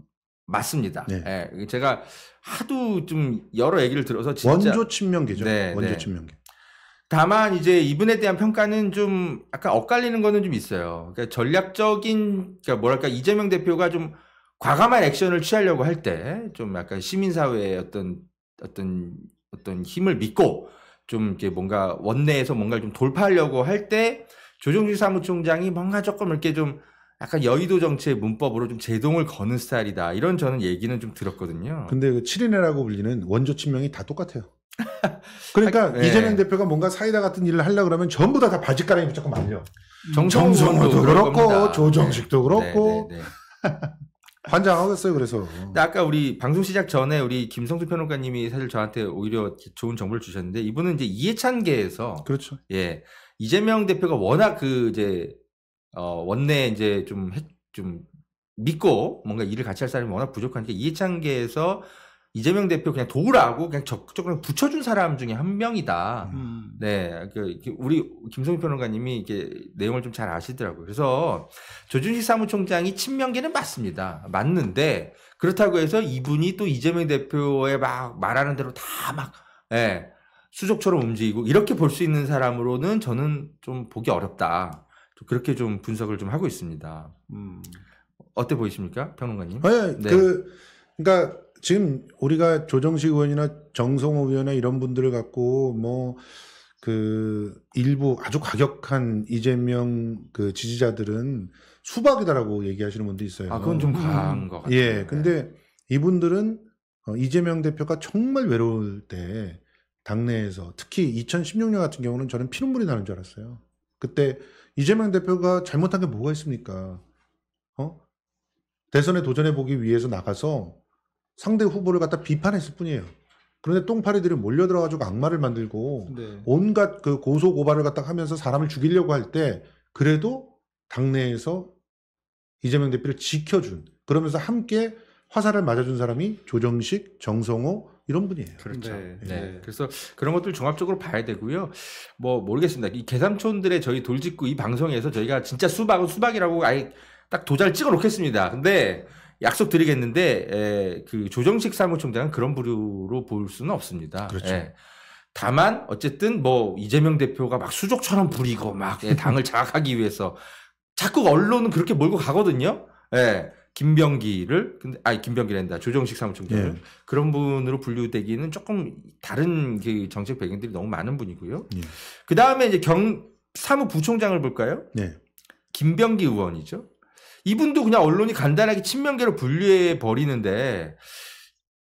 맞습니다. 네. 예, 제가 하도 좀 여러 얘기를 들어서 진짜 원조 친명계죠. 네, 원조 네. 친명계. 다만 이제 이분에 대한 평가는 좀 약간 엇갈리는 거는 좀 있어요. 그러니까 전략적인 그러니까 뭐랄까 이재명 대표가 좀 과감한 액션을 취하려고 할 때 좀 약간 시민사회의 어떤 어떤 어떤 힘을 믿고 좀 이렇게 뭔가 원내에서 뭔가를 좀 돌파하려고 할 때 조정주 사무총장이 뭔가 조금 이렇게 좀 약간 여의도 정치의 문법으로 좀 제동을 거는 스타일이다 이런 저는 얘기는 좀 들었거든요. 근데 그 7인회라고 불리는 원조 친명이 다 똑같아요. 그러니까 네. 이재명 대표가 뭔가 사이다 같은 일을 하려 그러면 전부 다 다바짓가랑이 무조건 말려. 정성호도 그렇고 겁니다. 조정식도 네, 그렇고. 네, 네, <laughs> 환장하겠어요, 그래서. 근데 아까 우리 방송 시작 전에 우리 김성수 평론가님이 사실 저한테 오히려 좋은 정보를 주셨는데 이분은 이제 이해찬계에서. 그렇죠. 예. 이재명 대표가 워낙 그 이제, 어, 원내 이제 좀, 해, 좀 믿고 뭔가 일을 같이 할 사람이 워낙 부족하니까 이해찬계에서 이재명 대표 그냥 도우라고 그냥 적극적으로 붙여준 사람 중에 한 명이다. 음. 네, 그 우리 김성희 변호사님이 이렇게 내용을 좀 잘 아시더라고요. 그래서 조준식 사무총장이 친명계는 맞습니다. 맞는데 그렇다고 해서 이분이 또 이재명 대표의 막 말하는 대로 다 막 예, 수족처럼 움직이고 이렇게 볼 수 있는 사람으로는 저는 좀 보기 어렵다. 그렇게 좀 분석을 좀 하고 있습니다. 음. 어때 보이십니까, 평론가님? 네, 네. 그 그러니까. 지금 우리가 조정식 의원이나 정성호 의원이나 이런 분들을 갖고 뭐 그 일부 아주 과격한 이재명 그 지지자들은 수박이다라고 얘기하시는 분도 있어요. 아 그건 좀 강한 것 같아요. 예, 근데 이분들은 어, 이재명 대표가 정말 외로울 때 당내에서 특히 2016년 같은 경우는 저는 피눈물이 나는 줄 알았어요. 그때 이재명 대표가 잘못한 게 뭐가 있습니까? 어? 대선에 도전해 보기 위해서 나가서 상대 후보를 갖다 비판했을 뿐이에요. 그런데 똥파리들이 몰려들어가지고 악마를 만들고 네. 온갖 그 고소 고발을 갖다 하면서 사람을 죽이려고 할 때 그래도 당내에서 이재명 대표를 지켜준 그러면서 함께 화살을 맞아준 사람이 조정식, 정성호 이런 분이에요. 그렇죠. 네, 네. 네. 그래서 그런 것들 종합적으로 봐야 되고요. 뭐 모르겠습니다. 이 개삼촌들의 저희 돌직구 이 방송에서 저희가 진짜 수박 은 수박이라고 아예 딱 도자를 찍어 놓겠습니다. 근데 약속드리겠는데 에, 그 조정식 사무총장은 그런 부류로 볼 수는 없습니다. 그렇죠. 예. 다만 어쨌든 뭐 이재명 대표가 막 수족처럼 부리고 막 예, 당을 <laughs> 장악하기 위해서 자꾸 언론은 그렇게 몰고 가거든요. 예. 김병기를 근데 아니 김병기랜다 조정식 사무총장을 예. 그런 분으로 분류되기는 조금 다른 그 정책 배경들이 너무 많은 분이고요. 예. 그 다음에 이제 경 사무부총장을 볼까요? 네. 김병기 의원이죠. 이분도 그냥 언론이 간단하게 친명계로 분류해 버리는데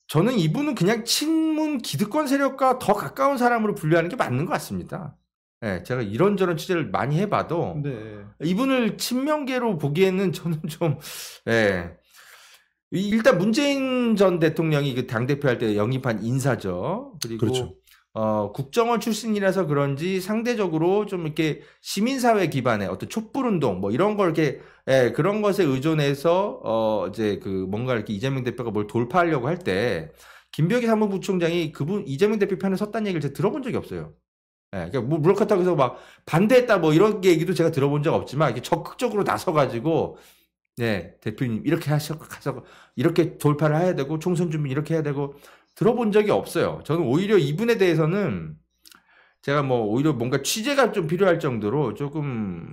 저는 이분은 그냥 친문 기득권 세력과 더 가까운 사람으로 분류하는 게 맞는 것 같습니다. 네, 제가 이런저런 취재를 많이 해봐도 네. 이분을 친명계로 보기에는 저는 좀 네. 일단 문재인 전 대통령이 그 당대표 할때 영입한 인사죠. 그리고 그렇죠. 어, 국정원 출신이라서 그런지 상대적으로 좀 이렇게 시민사회 기반의 어떤 촛불운동 뭐 이런 걸 이렇게 예, 그런 것에 의존해서 어, 이제 그 뭔가 이렇게 이재명 대표가 뭘 돌파하려고 할 때 김병기 사무부총장이 그분 이재명 대표 편에 섰다는 얘기를 제가 들어본 적이 없어요. 예, 그러니까 뭐 물론 그렇다고 해서 막 반대했다 뭐 이런 얘기도 제가 들어본 적 없지만 이렇게 적극적으로 나서가지고 네, 대표님, 이렇게 하셔, 가서, 이렇게 돌파를 해야 되고, 총선 준비 이렇게 해야 되고, 들어본 적이 없어요. 저는 오히려 이분에 대해서는 제가 뭐 오히려 뭔가 취재가 좀 필요할 정도로 조금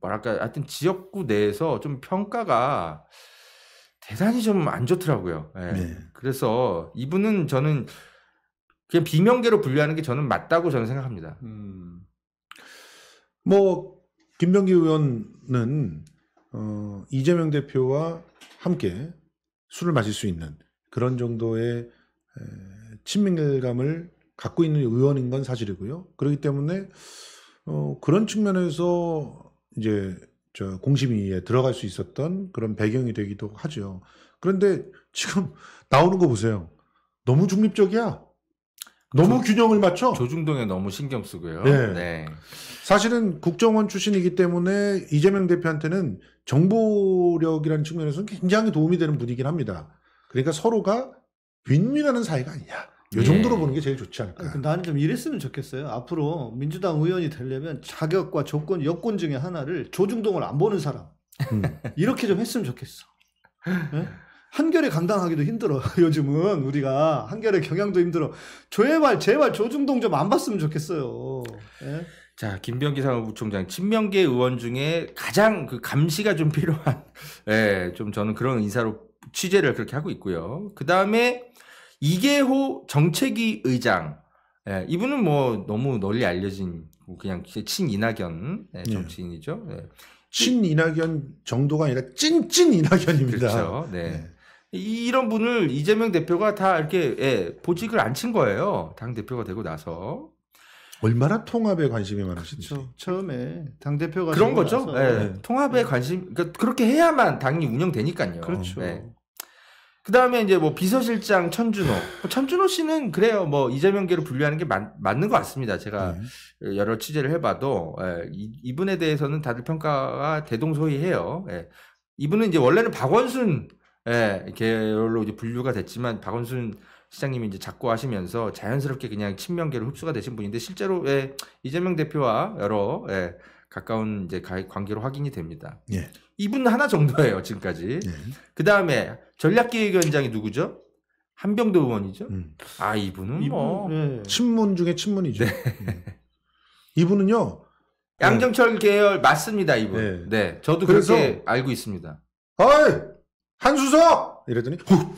뭐랄까 하여튼 지역구 내에서 좀 평가가 대단히 좀 안 좋더라고요. 예. 네. 그래서 이분은 저는 그냥 비명계로 분류하는 게 저는 맞다고 저는 생각합니다. 음. 뭐 김병기 의원은 어, 이재명 대표와 함께 술을 마실 수 있는 그런 정도의 친밀감을 갖고 있는 의원인 건 사실이고요. 그렇기 때문에 어, 그런 측면에서 이제 저 공심위에 들어갈 수 있었던 그런 배경이 되기도 하죠. 그런데 지금 <laughs> 나오는 거 보세요. 너무 중립적이야. 너무 조, 균형을 맞춰. 조중동에 너무 신경 쓰고요. 네. 네. 사실은 국정원 출신이기 때문에 이재명 대표한테는 정보력이라는 측면에서는 굉장히 도움이 되는 분이긴 합니다. 그러니까 서로가 윈윈하는 사이가 아니냐. 이 예. 정도로 예. 보는 게 제일 좋지 않을까. 그러니까 나는 좀 이랬으면 좋겠어요. 앞으로 민주당 의원이 되려면 자격과 조건, 여권 중에 하나를 조중동을 안 보는 사람. 음. <laughs> 이렇게 좀 했으면 좋겠어. 네? 한결에 감당하기도 힘들어. <laughs> 요즘은 우리가 한결에 경향도 힘들어. 제발 제발 조중동 좀 안 봤으면 좋겠어요. 네? 자 김병기 사무총장 친명계 의원 중에 가장 그 감시가 좀 필요한 <laughs> 예좀 저는 그런 인사로 취재를 그렇게 하고 있고요. 그 다음에 이계호 정책위 의장. 예, 이분은 뭐 너무 널리 알려진 그냥 친이낙연 예, 예, 정치인이죠. 예. 친이낙연 정도가 아니라 찐찐 이낙연입니다. 그렇죠. 네. 네. 이런 분을 이재명 대표가 다 이렇게 예, 보직을 안 친 거예요. 당 대표가 되고 나서. 얼마나 통합에 관심이 많으시죠? 그렇죠. 처음에 당 대표가 그런 거죠. 예, 네. 통합에 관심 그러니까 그렇게 해야만 당이 운영되니까요. 그렇죠. 예. 그 다음에 이제 뭐 비서실장 천준호. 뭐 천준호 씨는 그래요. 뭐 이재명계로 분류하는 게 맞, 맞는 것 같습니다. 제가 네. 여러 취재를 해봐도 예, 이, 분에 대해서는 다들 평가가 대동소이해요. 예. 이분은 이제 원래는 박원순 예, 계열로 이제 분류가 됐지만 박원순 시장님이 이제 자꾸 하시면서 자연스럽게 그냥 친명계로 흡수가 되신 분인데 실제로 예, 이재명 대표와 여러 예, 가까운 이제 관계로 확인이 됩니다. 예. 이분 하나 정도예요 지금까지. 네. 그 다음에 전략기획위원장이 누구죠? 한병도 의원이죠. 음. 아 이분은 이분, 뭐 네. 친문 중에 친문이죠. 네. 음. 이분은요. 양정철 네. 계열 맞습니다 이분. 네. 네. 저도 그래서, 그렇게 알고 있습니다. 어이 한수석 이랬더니 후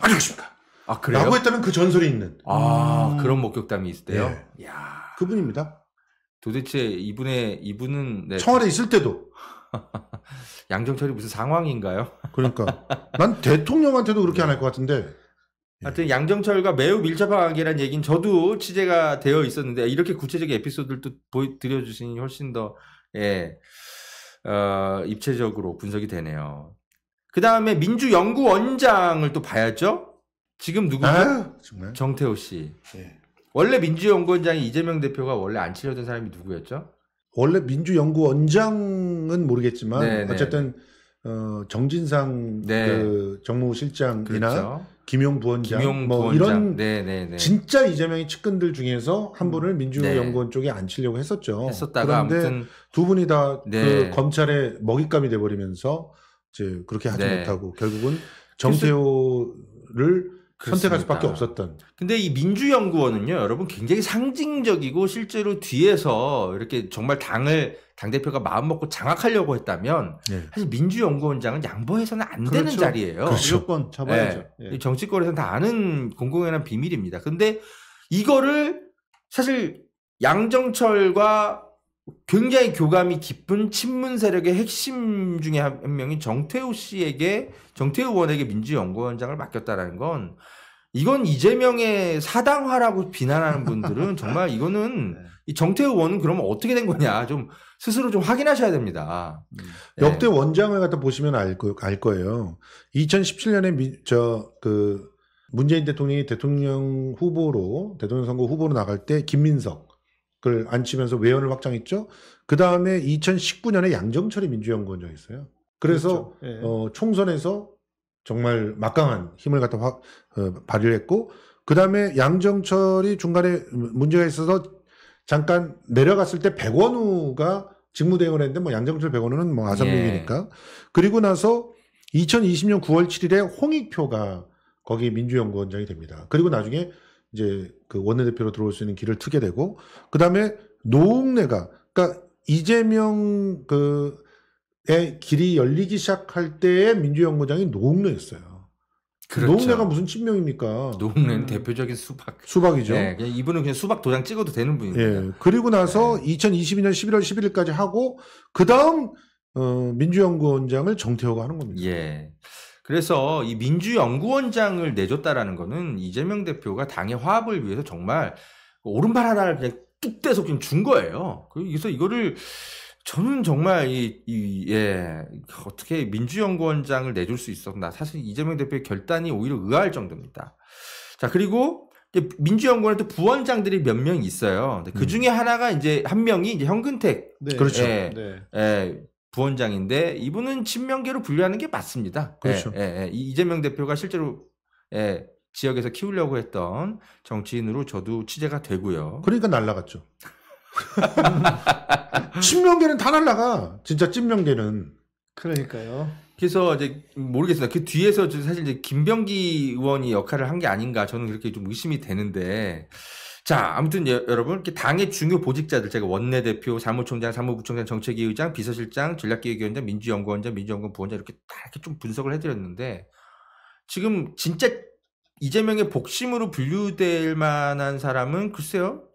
안녕하십니까. 아 그래요? 라고 했다는 그 전설이 있는. 아 음. 그런 목격담이 있을 때요. 네. 야 그분입니다. 도대체 이분의 이분은 네. 청와대 있을 때도 <laughs> 양정철이 무슨 상황인가요? 그러니까 난 대통령한테도 그렇게 안 할 것 같은데. 예. 하여튼 양정철과 매우 밀접한 관계란 얘기는 저도 취재가 되어 있었는데 이렇게 구체적인 에피소드를 또 보여 드려주시니 훨씬 더 예. 어, 입체적으로 분석이 되네요. 그 다음에 민주연구원장을 또 봐야죠. 지금 누구죠? 아, 정말? 정태호 씨. 예. 원래 민주연구원장이 이재명 대표가 원래 안 치려던 사람이 누구였죠? 원래 민주연구원장은 모르겠지만 네네. 네. 어쨌든 어, 정진상 네. 그 정무실장이나 그렇죠. 김용 부원장, 뭐 김용 뭐 부원장. 이런 네, 네네네. 진짜 이재명의 측근들 중에서 한 분을 음, 민주연구원 네. 쪽에 앉히려고 했었죠. 했었다가 그런데 아무튼... 두 분이 다그 네. 검찰의 먹잇감이 돼버리면서 이제 그렇게 하지 못하고 결국은 정태호를 선택할 수밖에 없었던. 근데 이 민주연구원은요, 여러분 굉장히 상징적이고 실제로 뒤에서 이렇게 정말 당을 당 대표가 마음 먹고 장악하려고 했다면 네. 사실 민주연구원장은 양보해서는 안 그렇죠. 되는 자리예요. 그렇죠. 잡아야죠. 네. 네. 정치권에서는 다 아는 공공연한 비밀입니다. 근데 이거를 사실 양정철과 굉장히 교감이 깊은 친문 세력의 핵심 중에 한 명인 정태우 씨에게 정태우 의원에게 민주연구원장을 맡겼다라는 건 이건 이재명의 사당화라고 비난하는 분들은 <laughs> 정말 이거는 네. 이 정태우 의원은 그러면 어떻게 된 거냐 좀 스스로 좀 확인하셔야 됩니다. 음. 네. 역대 원장을 갖다 보시면 알, 거, 알 거예요. 2017년에 저 그 문재인 대통령이 대통령 후보로 대통령 선거 후보로 나갈 때 김민석 그걸 앉히면서 외연을 확장했죠. 그 다음에 2019년에 양정철이 민주연구원장 이 했어요. 그래서 그렇죠. 예. 어, 총선에서 정말 막강한 힘을 갖다 확, 어, 발휘를 했고 그 다음에 양정철이 중간에 문제가 있어서 잠깐 내려갔을 때 백원우가 직무대행을 했는데 뭐 양정철 백원우는 뭐 아산민이니까 예. 그리고 나서 2020년 9월 7일에 홍익표가 거기 민주연구원장이 됩니다. 그리고 나중에 이제 그 원내대표로 들어올 수 있는 길을 트게 되고 그 다음에 노웅래가 그러니까 이재명 그의 길이 열리기 시작할 때의 민주연구장이 노웅래였어요. 그렇죠. 노웅래가 무슨 친명입니까? 노웅래는 음. 대표적인 수박. 수박이죠. 네, 그냥 이분은 그냥 수박 도장 찍어도 되는 분입니다. 예, 그리고 나서 네. 2022년 11월 11일까지 하고 그 다음 어, 민주연구원장을 정태호가 하는 겁니다. 예. 그래서 이 민주연구원장을 내줬다라는 거는 이재명 대표가 당의 화합을 위해서 정말 그 오른발 하나를 그냥 뚝 떼서 그냥 준 거예요. 그 그래서 이거를 저는 정말 이, 이, 예, 어떻게 민주연구원장을 내줄 수 있었나. 사실 이재명 대표의 결단이 오히려 의아할 정도입니다. 자, 그리고 민주연구원에 또 부원장들이 몇 명 있어요. 그 음. 중에 음. 하나가 이제 한 명이 이제 현근택. 네. 그렇죠. 예, 네. 예, 부원장인데 이분은 친명계로 분류하는 게 맞습니다. 그렇죠. 예, 예, 예. 이재명 대표가 실제로 예, 지역에서 키우려고 했던 정치인으로 저도 취재가 되고요. 그러니까 날라갔죠. 친명계는 다 날라가. 진짜 친명계는 그러니까요. 그래서 이제 모르겠어요. 그 뒤에서 사실 이제 김병기 의원이 역할을 한 게 아닌가 저는 그렇게 좀 의심이 되는데 자, 아무튼 여, 러분 이렇게 당의 중요 보직자들, 제가 원내대표, 사무총장, 사무부총장, 정책위의장, 비서실장, 전략기획위원장, 민주연구원장, 민주연구원 부원장 이렇게 다 이렇게 좀 분석을 해드렸는데 지금 진짜 이재명의 복심으로 분류될 만한 사람은 글쎄요.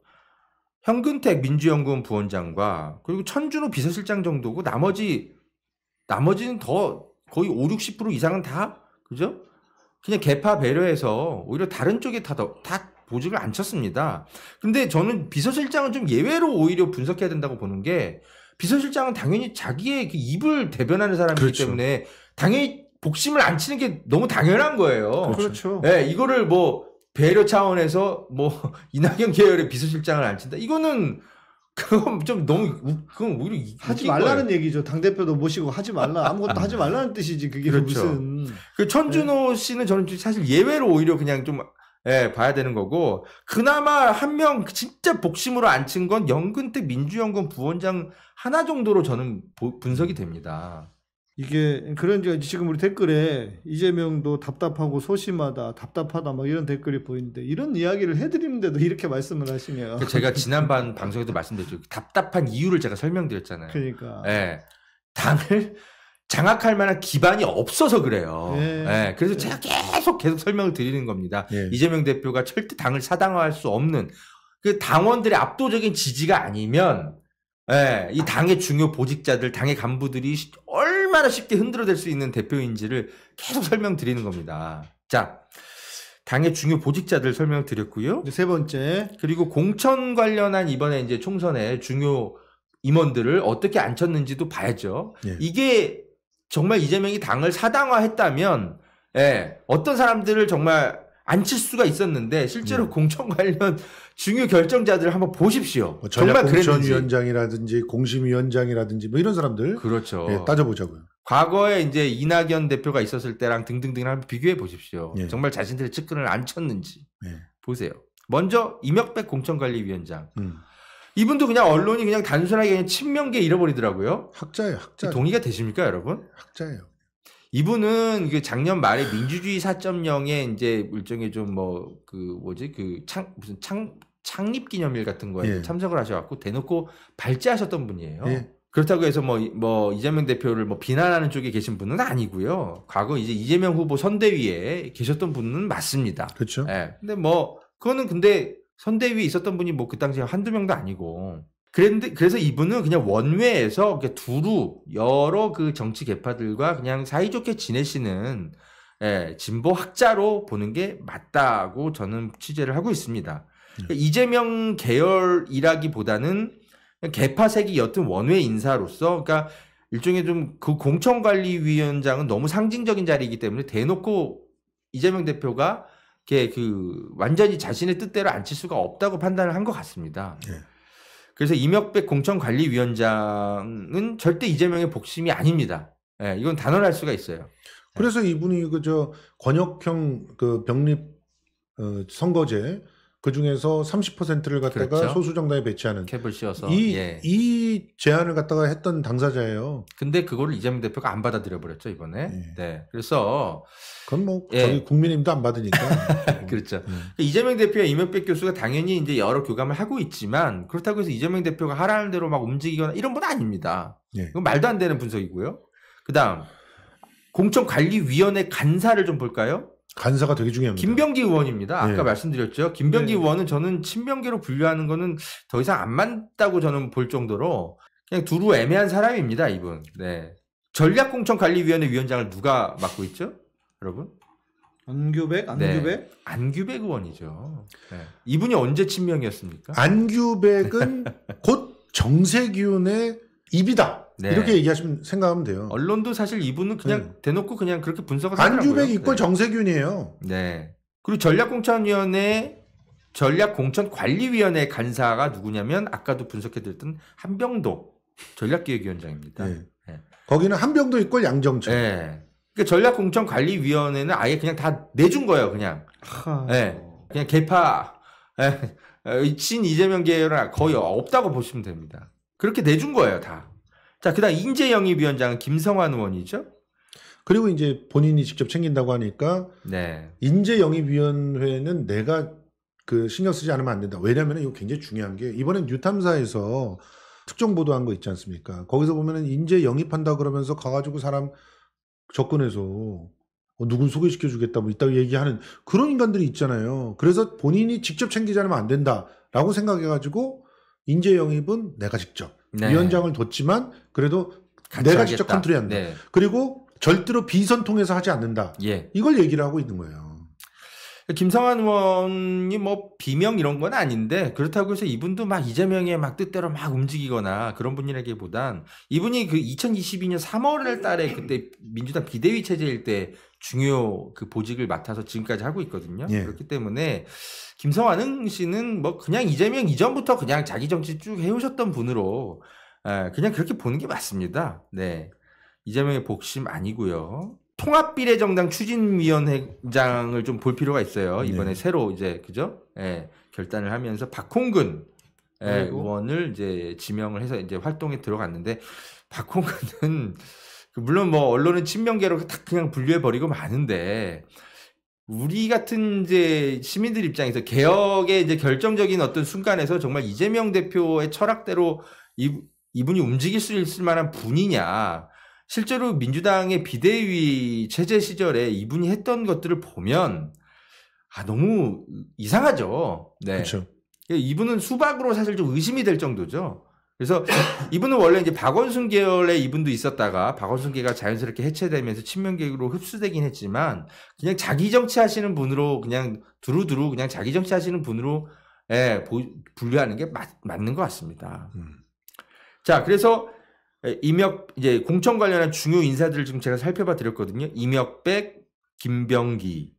현근택 민주연구원 부원장과 그리고 천준호 비서실장 정도고 나머지 나머지는 더 거의 5, 60% 이상은 다 그죠? 그냥 개파 배려해서 오히려 다른 쪽에 다 더, 다 보직을 안 쳤습니다. 근데 저는 비서실장은 좀 예외로 오히려 분석해야 된다고 보는 게 비서실장은 당연히 자기의 그 입을 대변하는 사람이기 그렇죠. 때문에 당연히 복심을 안 치는 게 너무 당연한 거예요. 그렇죠. 그렇죠. 예, 네, 이거를 뭐 배려 차원에서 뭐 <laughs> 이낙연 계열의 비서실장을 안 친다. 이거는 그건 좀 너무 그건 오히려 하지 말라는 거예요. 얘기죠. 당 대표도 모시고 하지 말라 아무것도 하지 말라는 뜻이지 그게 그렇죠. 무슨. 그 천준호 네. 씨는 저는 사실 예외로 오히려 그냥 좀 예, 봐야 되는 거고 그나마 한 명 진짜 복심으로 앉힌 건 영근택 민주연금 부원장 하나 정도로 저는 보, 분석이 됩니다. 이게 그런 이제 지금 우리 댓글에 이재명도 답답하고 소심하다 답답하다 막 뭐 이런 댓글이 보이는데 이런 이야기를 해드리는데도 이렇게 말씀을 하시면 그러니까 제가 지난번 방송에도 말씀드렸죠 답답한 이유를 제가 설명드렸잖아요. 그러니까 예, 당을 장악할 만한 기반이 없어서 그래요. 예. 네, 그래서 제가 예. 계속 계속 설명을 드리는 겁니다. 예. 이재명 대표가 절대 당을 사당화할 수 없는 그 당원들의 압도적인 지지가 아니면 예, 이 당의 중요 보직자들, 당의 간부들이 얼마나 쉽게 흔들어댈 수 있는 대표인지를 계속 설명드리는 겁니다. 자, 당의 중요 보직자들 설명 을 드렸고요. 세 번째. 그리고 공천 관련한 이번에 이제 총선에 중요 임원들을 어떻게 앉혔는지도 봐야죠. 예. 이게 정말 이재명이 당을 사당화했다면 예, 어떤 사람들을 정말 안 칠 수가 있었는데 실제로 음. 공천 관련 중요 결정자들을 한번 보십시오. 뭐 정말 공천위원장이라든지 공심위원장이라든지 뭐 이런 사람들 그렇죠. 예, 따져보자고요. 과거에 이제 이낙연 대표가 있었을 때랑 등등등 한번 비교해 보십시오. 예. 정말 자신들의 측근을 안 쳤는지 예. 보세요. 먼저 이명백 공천관리위원장. 음. 이분도 그냥 언론이 그냥 단순하게 그냥 친명계 잃어버리더라고요. 학자예요, 학자. 그 동의가 되십니까, 여러분? 학자예요. 이분은 그 작년 말에 민주주의 4.0에 이제 일종의 좀 뭐 그 뭐지 그 창 무슨 창 창립 기념일 같은 거에 예. 참석을 하셔갖고 대놓고 발제하셨던 분이에요. 예. 그렇다고 해서 뭐, 뭐, 이재명 대표를 뭐 비난하는 쪽에 계신 분은 아니고요. 과거 이제 이재명 후보 선대위에 계셨던 분은 맞습니다. 그렇죠. 예. 근데 뭐, 그거는 근데 선대위에 있었던 분이 뭐 그 당시에 한두 명도 아니고 그런데 그래서 이분은 그냥 원외에서 두루 여러 그 정치 개파들과 그냥 사이좋게 지내시는 예, 진보 학자로 보는 게 맞다고 저는 취재를 하고 있습니다. 그 이재명 계열이라기보다는 개파색이 옅은 원외 인사로서 그니까 일종의 좀 그 공천관리위원장은 너무 상징적인 자리이기 때문에 대놓고 이재명 대표가 그 완전히 자신의 뜻대로 앉힐 수가 없다고 판단을 한 것 같습니다. 네. 그래서 이명백 공천관리위원장은 절대 이재명의 복심이 아닙니다. 예, 이건 단언할 수가 있어요. 그래서 이분이 그저 권역형 그 병립 어, 선거제 그 중에서 30%를 갖다가 그렇죠. 소수 정당에 배치하는 캡을 씌워서 이, 예. 이 제안을 갖다가 했던 당사자예요. 근데 그걸 이재명 대표가 안 받아들여 버렸죠 이번에. 예. 네. 그래서 그건 뭐 예. 저기 국민님도 안 받으니까. <laughs> 그렇죠. 음. 그러니까 이재명 대표와 이명백 교수가 당연히 이제 여러 교감을 하고 있지만 그렇다고 해서 이재명 대표가 하라는 대로 막 움직이거나 이런 건 아닙니다. 예. 이건 말도 안 되는 분석이고요. 그다음 공천관리위원회 간사를 좀 볼까요? 간사가 되게 중요합니다. 김병기 의원입니다. 아까 예. 말씀드렸죠. 김병기 예. 의원은 저는 친명계로 분류하는 거는 더 이상 안 맞다고 저는 볼 정도로 그냥 두루 애매한 사람입니다. 이분. 네. 전략공천관리위원회 위원장을 누가 맡고 있죠? 여러분? 안규백? 네. 안규백? 네. 안규백 의원이죠. 네. 이분이 언제 친명이었습니까? 안규백은 <laughs> 곧 정세균의 입이다. 네. 이렇게 얘기하시면 생각하면 돼요. 언론도 사실 이분은 그냥 네. 대놓고 그냥 그렇게 분석을 하더라고요. 안주백 이꼴 네. 정세균이에요. 네. 그리고 전략공천위원회 전략공천관리위원회 간사가 누구냐면 아까도 분석해드렸던 한병도 전략기획위원장입니다. 네. 네. 거기는 한병도 있고 양정철. 네. 그러니까 전략공천관리위원회는 아예 그냥 다 내준 거예요, 그냥. 하... 네. 그냥 개파, 네. 친 어, 이재명 계열은 거의 없다고 보시면 됩니다. 그렇게 내준 거예요, 다. 자, 그다음 인재 영입 위원장은 김성환 의원이죠. 그리고 이제 본인이 직접 챙긴다고 하니까 네. 인재 영입 위원회는 내가 그 신경 쓰지 않으면 안 된다. 왜냐면은 이거 굉장히 중요한 게 이번엔 뉴탐사에서 특정 보도한 거 있지 않습니까? 거기서 보면은 인재 영입한다 그러면서 가가지고 사람 접근해서 어, 누군 소개시켜 주겠다 뭐 이따위 얘기하는 그런 인간들이 있잖아요. 그래서 본인이 직접 챙기지 않으면 안 된다라고 생각해가지고 인재 영입은 내가 직접 네. 위원장을 뒀지만 그래도 내가 하겠다. 직접 컨트롤한다. 네. 그리고 절대로 비선 통해서 하지 않는다. 예. 이걸 얘기를 하고 있는 거예요. 김성환 의원이 뭐 비명 이런 건 아닌데 그렇다고 해서 이분도 막 이재명의 막 뜻대로 막 움직이거나 그런 분이라기보단 이분이 그 2022년 3월 달에 그때 민주당 비대위 체제일 때 중요 그 보직을 맡아서 지금까지 하고 있거든요. 예. 그렇기 때문에 김성환 씨는 뭐 그냥 이재명 이전부터 그냥 자기 정치 쭉 해오셨던 분으로 에, 예, 그냥 그렇게 보는 게 맞습니다. 네. 이재명의 복심 아니고요. 통합비례정당 추진위원회장을 좀 볼 필요가 있어요. 네. 이번에 네. 새로 이제 그죠? 예, 결단을 하면서 박홍근 예, 의원을 이제 지명을 해서 이제 활동에 들어갔는데 박홍근은 물론 뭐 언론은 친명계로 딱 그냥 분류해 버리고 많은데 우리 같은 이제 시민들 입장에서 개혁의 이제 결정적인 어떤 순간에서 정말 이재명 대표의 철학대로 이, 이분이 움직일 수 있을 만한 분이냐. 실제로 민주당의 비대위 체제 시절에 이분이 했던 것들을 보면 아 너무 이상하죠. 네. 그렇죠. 이분은 수박으로 사실 좀 의심이 될 정도죠. 그래서 이분은 원래 이제 박원순 계열의 이분도 있었다가 박원순계가 자연스럽게 해체되면서 친명계로 흡수되긴 했지만 그냥 자기 정치 하시는 분으로 그냥 두루두루 그냥 자기 정치 하시는 분으로 예, 분류하는 게 맞, 맞는 것 같습니다. 음. 자, 그래서 임혁 예, 이제 공천 관련한 중요 인사들을 지금 제가 살펴봐 드렸거든요. 이명백 김병기,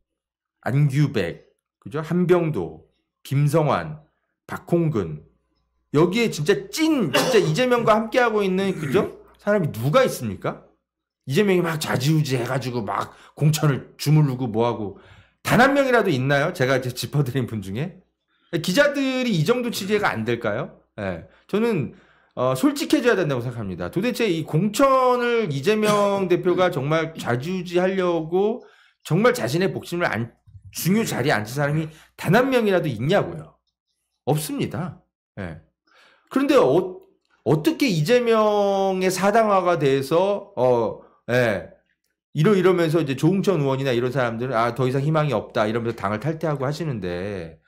안규백, 그죠? 한병도, 김성환, 박홍근, 여기에 진짜 찐 진짜 <laughs> 이재명과 함께하고 있는 그죠 사람이 누가 있습니까? 이재명이 막 좌지우지 해가지고 막 공천을 주무르고 뭐하고 단 한 명이라도 있나요? 제가 이제 짚어드린 분 중에 기자들이 이 정도 취재가 안 될까요? 예, 네. 저는 어, 솔직해져야 된다고 생각합니다. 도대체 이 공천을 이재명 <laughs> 대표가 정말 좌지우지 하려고 정말 자신의 복심을 안 중요 자리에 앉은 사람이 단 한 명이라도 있냐고요? 없습니다. 예. 네. 그런데 어, 어떻게 이재명의 사당화가 돼서 어, 예. 이러 이러면서 이제 조웅천 의원이나 이런 사람들은 아 더 이상 희망이 없다 이러면서 당을 탈퇴하고 하시는데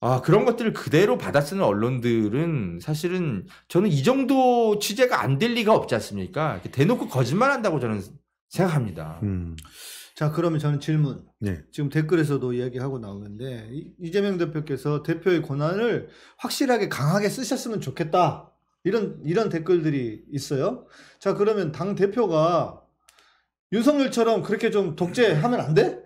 아 그런 것들을 그대로 받아쓰는 언론들은 사실은 저는 이 정도 취재가 안 될 리가 없지 않습니까? 대놓고 거짓말한다고 저는 생각합니다. 음. 자, 그러면 저는 질문. 네. 지금 댓글에서도 이야기하고 나오는데 이재명 대표께서 대표의 권한을 확실하게 강하게 쓰셨으면 좋겠다. 이런 이런 댓글들이 있어요. 자, 그러면 당 대표가 윤석열처럼 그렇게 좀 독재하면 안 돼?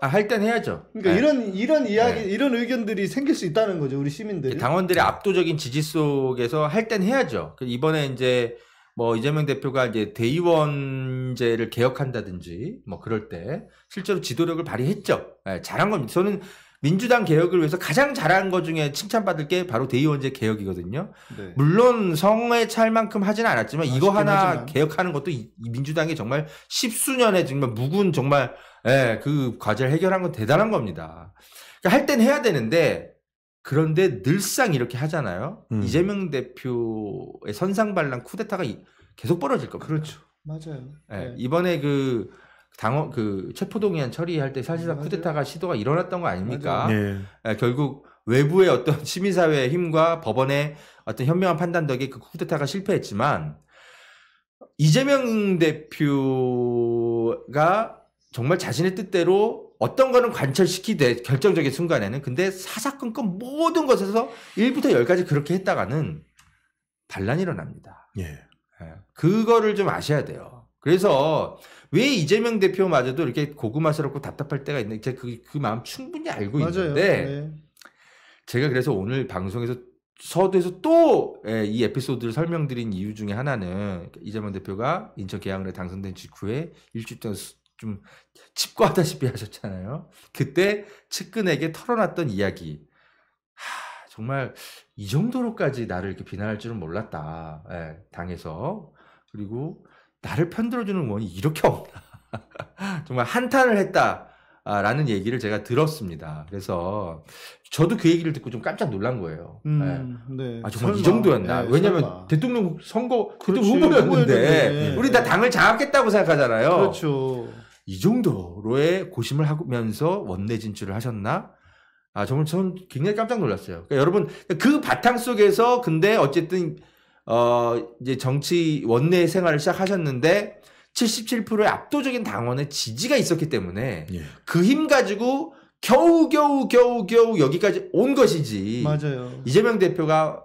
아, 할 땐 해야죠. 그러니까 네. 이런 이런 이야기 네. 이런 의견들이 생길 수 있다는 거죠 우리 시민들이. 당원들의 압도적인 지지 속에서 할 땐 해야죠. 그 이번에 이제 뭐 이재명 대표가 이제 대의원제를 개혁한다든지 뭐 그럴 때 실제로 지도력을 발휘했죠. 네, 잘한 겁니다. 저는 민주당 개혁을 위해서 가장 잘한 것 중에 칭찬받을 게 바로 대의원제 개혁이거든요. 네. 물론 성에 찰만큼 하진 않았지만 아, 이거 하나 하지만. 개혁하는 것도 이, 민주당이 정말 십수년에 정말 묵은 정말 예, 그 과제를 해결한 건 대단한 겁니다. 그러니까 할땐 해야 되는데 그런데 늘상 이렇게 하잖아요. 음. 이재명 대표의 선상반란 쿠데타가 계속 벌어질 겁니다. 그렇죠. 맞아요. 네. 네. 이번에 그 당원 그 체포동의안 처리할 때 사실상 맞 네, 쿠데타가 시도가 일어났던 거 아닙니까? 네. 네. 결국 외부의 어떤 <laughs> 시민사회의 힘과 법원의 어떤 현명한 판단 덕에 그 쿠데타가 실패했지만 이재명 대표가 정말 자신의 뜻대로 어떤 거는 관철시키되 결정적인 순간에는 근데 사사건건 모든 것에서 1부터 10까지 그렇게 했다가는 반란이 일어납니다. 예. 예. 그거를 좀 아셔야 돼요. 그래서 왜 이재명 대표마저도 이렇게 고구마스럽고 답답할 때가 있는데 제 그, 그 마음 충분히 알고 맞아요. 있는데 네. 제가 그래서 오늘 방송에서 서두에서 또이 예, 에피소드를 설명드린 이유 중에 하나는 이재명 대표가 인천 계양을 당선된 직후에 일주일 동안 좀 칩과하다시피 하셨잖아요. 그때 측근에게 털어놨던 이야기. 하, 정말 이 정도로까지 나를 이렇게 비난할 줄은 몰랐다. 예, 당해서 그리고 나를 편들어주는 원이 이렇게 없다. <laughs> 정말 한탄을 했다. 아, 라는 얘기를 제가 들었습니다. 그래서 저도 그 얘기를 듣고 좀 깜짝 놀란 거예요. 음, 네. 네. 아 정말 설마. 이 정도였나? 네, 왜냐면 설마. 대통령 선거 그때 그렇죠. 후보였는데 네. 우리 다 당을 장악했다고 생각하잖아요. 그렇죠. 이 정도로의 고심을 하면서 원내 진출을 하셨나? 아, 정말 저는 굉장히 깜짝 놀랐어요. 그러니까 여러분, 그 바탕 속에서 근데 어쨌든, 어, 이제 정치 원내 생활을 시작하셨는데 77%의 압도적인 당원의 지지가 있었기 때문에 예. 그힘 가지고 겨우 겨우 겨우 겨우 여기까지 온 것이지. 맞아요. 이재명 대표가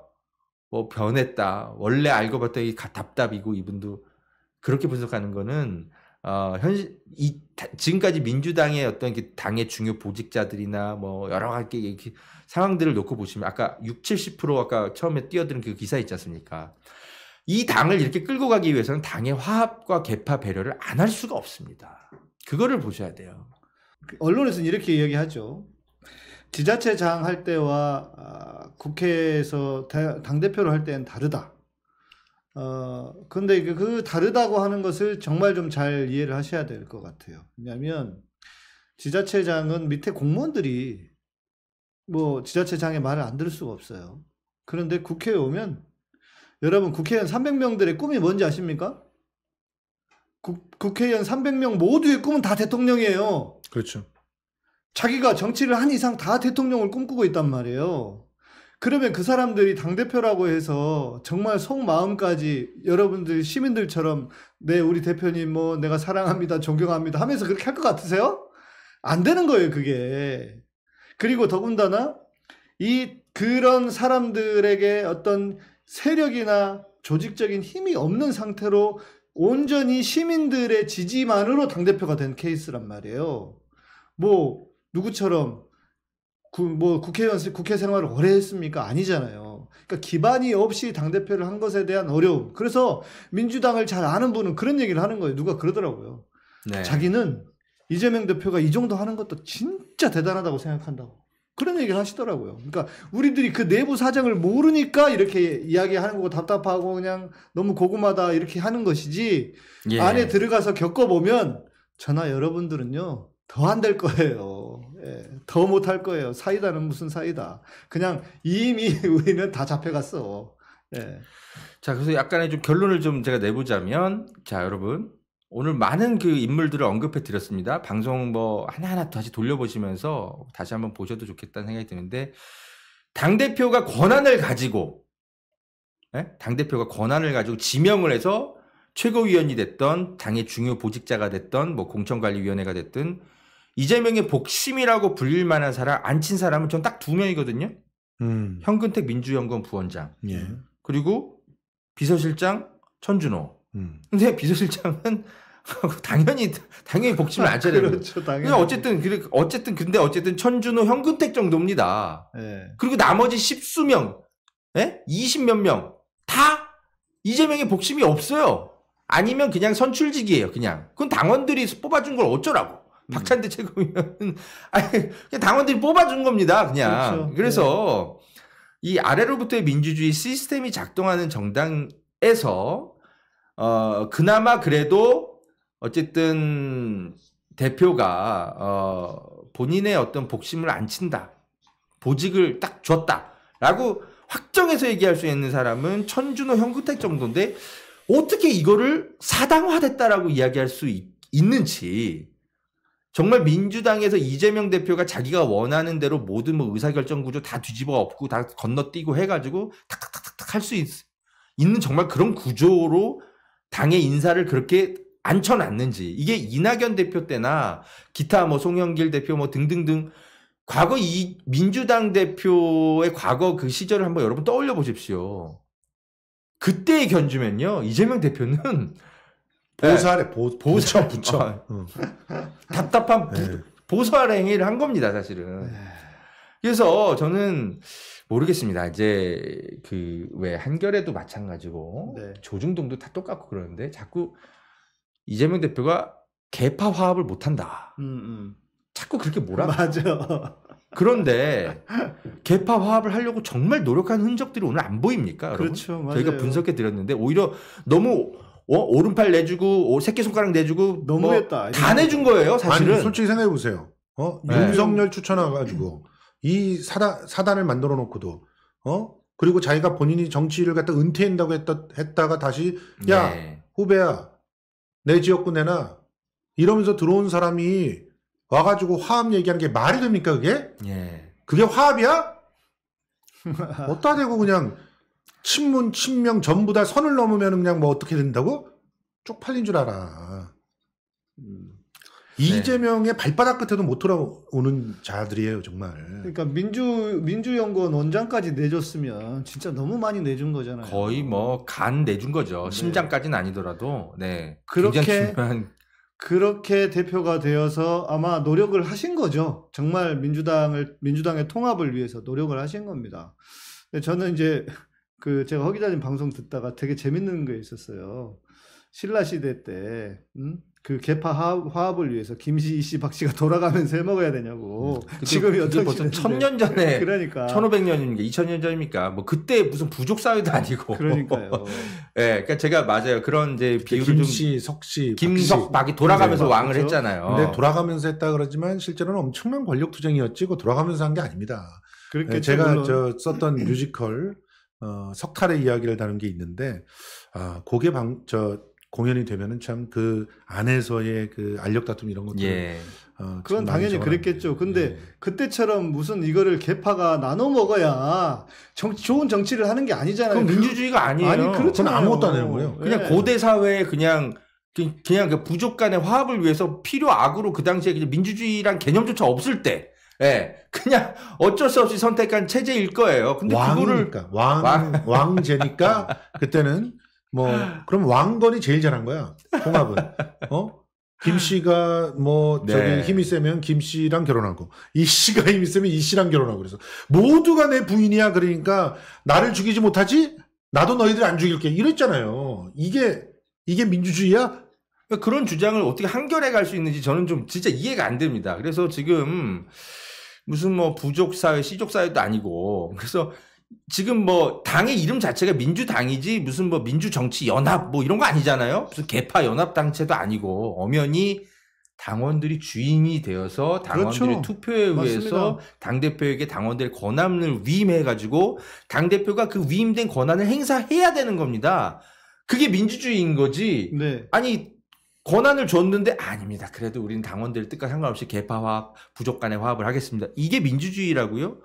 뭐 변했다. 원래 알고 봤더니 답답이고 이분도 그렇게 분석하는 거는 어, 현, 이, 지금까지 민주당의 어떤 그 당의 중요 보직자들이나 뭐 여러 가지 이렇게 그 상황들을 놓고 보시면 아까 60, 70% 아까 처음에 뛰어드는 그 기사 있지 않습니까? 이 당을 이렇게 끌고 가기 위해서는 당의 화합과 개파 배려를 안 할 수가 없습니다. 그거를 보셔야 돼요. 그 언론에서는 이렇게 이야기하죠. 지자체장 할 때와 아, 국회에서 당대표를 할 때는 다르다. 어, 근데 그, 다르다고 하는 것을 정말 좀 잘 이해를 하셔야 될 것 같아요. 왜냐하면 지자체장은 밑에 공무원들이 뭐 지자체장의 말을 안 들을 수가 없어요. 그런데 국회에 오면 여러분 국회의원 300명들의 꿈이 뭔지 아십니까? 국, 국회의원 300명 모두의 꿈은 다 대통령이에요. 그렇죠. 자기가 정치를 한 이상 다 대통령을 꿈꾸고 있단 말이에요. 그러면 그 사람들이 당대표라고 해서 정말 속마음까지 여러분들 시민들처럼 네, 우리 대표님 뭐 내가 사랑합니다, 존경합니다 하면서 그렇게 할 것 같으세요? 안 되는 거예요, 그게. 그리고 더군다나 이 그런 사람들에게 어떤 세력이나 조직적인 힘이 없는 상태로 온전히 시민들의 지지만으로 당대표가 된 케이스란 말이에요. 뭐 누구처럼 구, 뭐 국회의원 국회 생활을 오래 했습니까? 아니잖아요. 그러니까 기반이 없이 당 대표를 한 것에 대한 어려움. 그래서 민주당을 잘 아는 분은 그런 얘기를 하는 거예요. 누가 그러더라고요. 네. 자기는 이재명 대표가 이 정도 하는 것도 진짜 대단하다고 생각한다고. 그런 얘기를 하시더라고요. 그러니까 우리들이 그 내부 사정을 모르니까 이렇게 이야기하는 거고 답답하고 그냥 너무 고구마다 이렇게 하는 것이지 예. 안에 들어가서 겪어보면 전나 여러분들은요 더 안 될 거예요. 예, 더 못할 거예요. 사이다는 무슨 사이다. 그냥 이미 <laughs> 우리는 다 잡혀갔어. 예. 자, 그래서 약간의 좀 결론을 좀 제가 내보자면, 자, 여러분. 오늘 많은 그 인물들을 언급해 드렸습니다. 방송 뭐 하나하나 다시 돌려보시면서 다시 한번 보셔도 좋겠다는 생각이 드는데, 당대표가 권한을 가지고, 예? 당대표가 권한을 가지고 지명을 해서 최고위원이 됐던 당의 중요 보직자가 됐던 뭐 공천관리위원회가 됐든 이재명의 복심이라고 불릴 만한 사람 안친 사람은 전 딱 두 명이거든요. 음. 현근택 민주연구원 부원장 예. 그리고 비서실장 천준호. 음. 근데 비서실장은 <laughs> 당연히 당연히 복심을 안 차려요. <laughs> 그렇죠, 당연히. 어쨌든 그 어쨌든 근데 어쨌든 천준호 현근택 정도입니다. 예. 그리고 나머지 십수 예? 명, 예? 20몇 명 다 이재명의 복심이 없어요. 아니면 그냥 선출직이에요, 그냥. 그건 당원들이 뽑아준 걸 어쩌라고. 음. 박찬대 최고위원은 <laughs> 아니 그냥 당원들이 뽑아준 겁니다. 그냥 그렇죠. 그래서이 네. 아래로부터의 민주주의 시스템이 작동하는 정당에서 어 그나마 그래도 어쨌든 대표가 어 본인의 어떤 복심을 안 친다 보직을 딱 줬다라고 확정해서 얘기할 수 있는 사람은 천준호 현근택 정도인데 어떻게 이거를 사당화됐다라고 이야기할 수 있, 는지 정말 민주당에서 이재명 대표가 자기가 원하는 대로 모든 뭐 의사결정 구조 다 뒤집어 엎고 다 건너뛰고 해가지고 탁탁탁탁 할 수 있는 정말 그런 구조로 당의 인사를 그렇게 앉혀놨는지 이게 이낙연 대표 때나 기타 뭐 송영길 대표 뭐 등등등 과거 이 민주당 대표의 과거 그 시절을 한번 여러분 떠올려 보십시오. 그때의 견주면요 이재명 대표는 보살에 네. 보, 보살 부처. 아, 응. 네. 음. 답답한 부, 네. 보살 행위를 한 겁니다, 사실은. 그래서 저는 모르겠습니다. 이제 그 왜 한결에도 마찬가지고 네. 조중동도 다 똑같고 그러는데 자꾸 이재명 대표가 개파 화합을 못 한다. 음, 음. 자꾸 그렇게 뭐라 맞아. 그런데 개파 화합을 하려고 정말 노력한 흔적들이 오늘 안 보입니까? 그렇죠. 여러분? 맞아요. 저희가 분석해 드렸는데 오히려 너무 어? 오른팔 내주고 새끼손가락 내주고 뭐 너무했다. 뭐다 내준 거예요 사실은. 아니, 솔직히 생각해 보세요. 어 네. 윤석열 추천해가지고 이 사단 사단을 만들어 놓고도 어 그리고 자기가 본인이 정치를 갖다 은퇴한다고 했다 했다가 다시 야 네. 후배야 내 지역구 내나 이러면서 들어온 사람이 와가지고 화합 얘기하는 게 말이 됩니까 그게? 예. 그게 화합이야? <laughs> 어따 대고 그냥 친문, 친명 전부 다 선을 넘으면 그냥 뭐 어떻게 된다고? 쪽팔린 줄 알아. 음. 네. 이재명의 발바닥 끝에도 못 돌아오는 자들이에요, 정말. 그러니까 민주 민주연구원 원장까지 내줬으면 진짜 너무 많이 내준 거잖아요. 거의 뭐 간 내준 거죠. 네. 심장까지는 아니더라도. 네. 그렇게 중요한... 그렇게 대표가 되어서 아마 노력을 하신 거죠. 정말 민주당을 민주당의 통합을 위해서 노력을 하신 겁니다. 저는 이제 그 제가 허기자님 방송 듣다가 되게 재밌는 게 있었어요. 신라 시대 때, 음? 그 개파 화합, 을 위해서 김씨, 이씨, 박씨가 돌아가면서 해 먹어야 되냐고. 음, 그게, 지금이 어떻게 벌써 천년 전에 그러니까 1500년입니까? 2000년 전입니까? 뭐 그때 무슨 부족 사회도 아니고. 그러니까요. <laughs> 예. 네, 그러니까 제가 맞아요. 그런 이제 비유를 김씨, 석씨, 김석, 박이 돌아가면서 네, 왕을 그렇죠? 했잖아요. 근데 돌아가면서 했다 그러지만 실제로는 엄청난 권력 투쟁이었지 그 돌아가면서 한 게 아닙니다. 그렇게 예, 제가 물론... 저 썼던 뮤지컬 어, 석탈의 이야기를 다룬 게 있는데 아, 고개 방, 저 공연이 되면은 참 그 안에서의 그 알력 다툼 이런 것들 예. 어, 그건 당연히 그랬겠죠. 근데 예. 그때처럼 무슨 이거를 개파가 나눠 먹어야 정, 좋은 정치를 하는 게 아니잖아요. 그럼 그 민주주의가 아니에요. 아니 그렇죠. 아무것도 안 해요. 요 그냥 예. 고대 사회에 그냥 그, 그냥 그 부족 간의 화합을 위해서 필요 악으로 그 당시에 그냥 민주주의란 개념조차 없을 때 예, 네, 그냥 어쩔 수 없이 선택한 체제일 거예요. 근데 왕이니까, 그거를 그러니까 왕, 왕. 왕제니까 <laughs> 그때는 뭐 그럼 왕건이 제일 잘한 거야 통합은. 어? 김 씨가 뭐 저기 네. 힘이 세면 김 씨랑 결혼하고 이 씨가 힘이 세면 이 씨랑 결혼하고 그래서 모두가 내 부인이야 그러니까 나를 죽이지 못하지 나도 너희들 안 죽일게 이랬잖아요. 이게 이게 민주주의야? 그러니까 그런 주장을 어떻게 한결해 갈 수 있는지 저는 좀 진짜 이해가 안 됩니다. 그래서 지금 무슨 뭐 부족 사회, 시족 사회도 아니고 그래서 지금 뭐 당의 이름 자체가 민주당이지 무슨 뭐 민주정치 연합 뭐 이런 거 아니잖아요. 무슨 개파 연합 단체도 아니고 엄연히 당원들이 주인이 되어서 당원들의 그렇죠. 투표에 의해서 당 대표에게 당원들의 권한을 위임해 가지고 당 대표가 그 위임된 권한을 행사해야 되는 겁니다. 그게 민주주의인 거지. 네. 아니 권한을 줬는데 아닙니다. 그래도 우리는 당원들 뜻과 상관없이 개파 화합, 부족 간의 화합을 하겠습니다. 이게 민주주의라고요?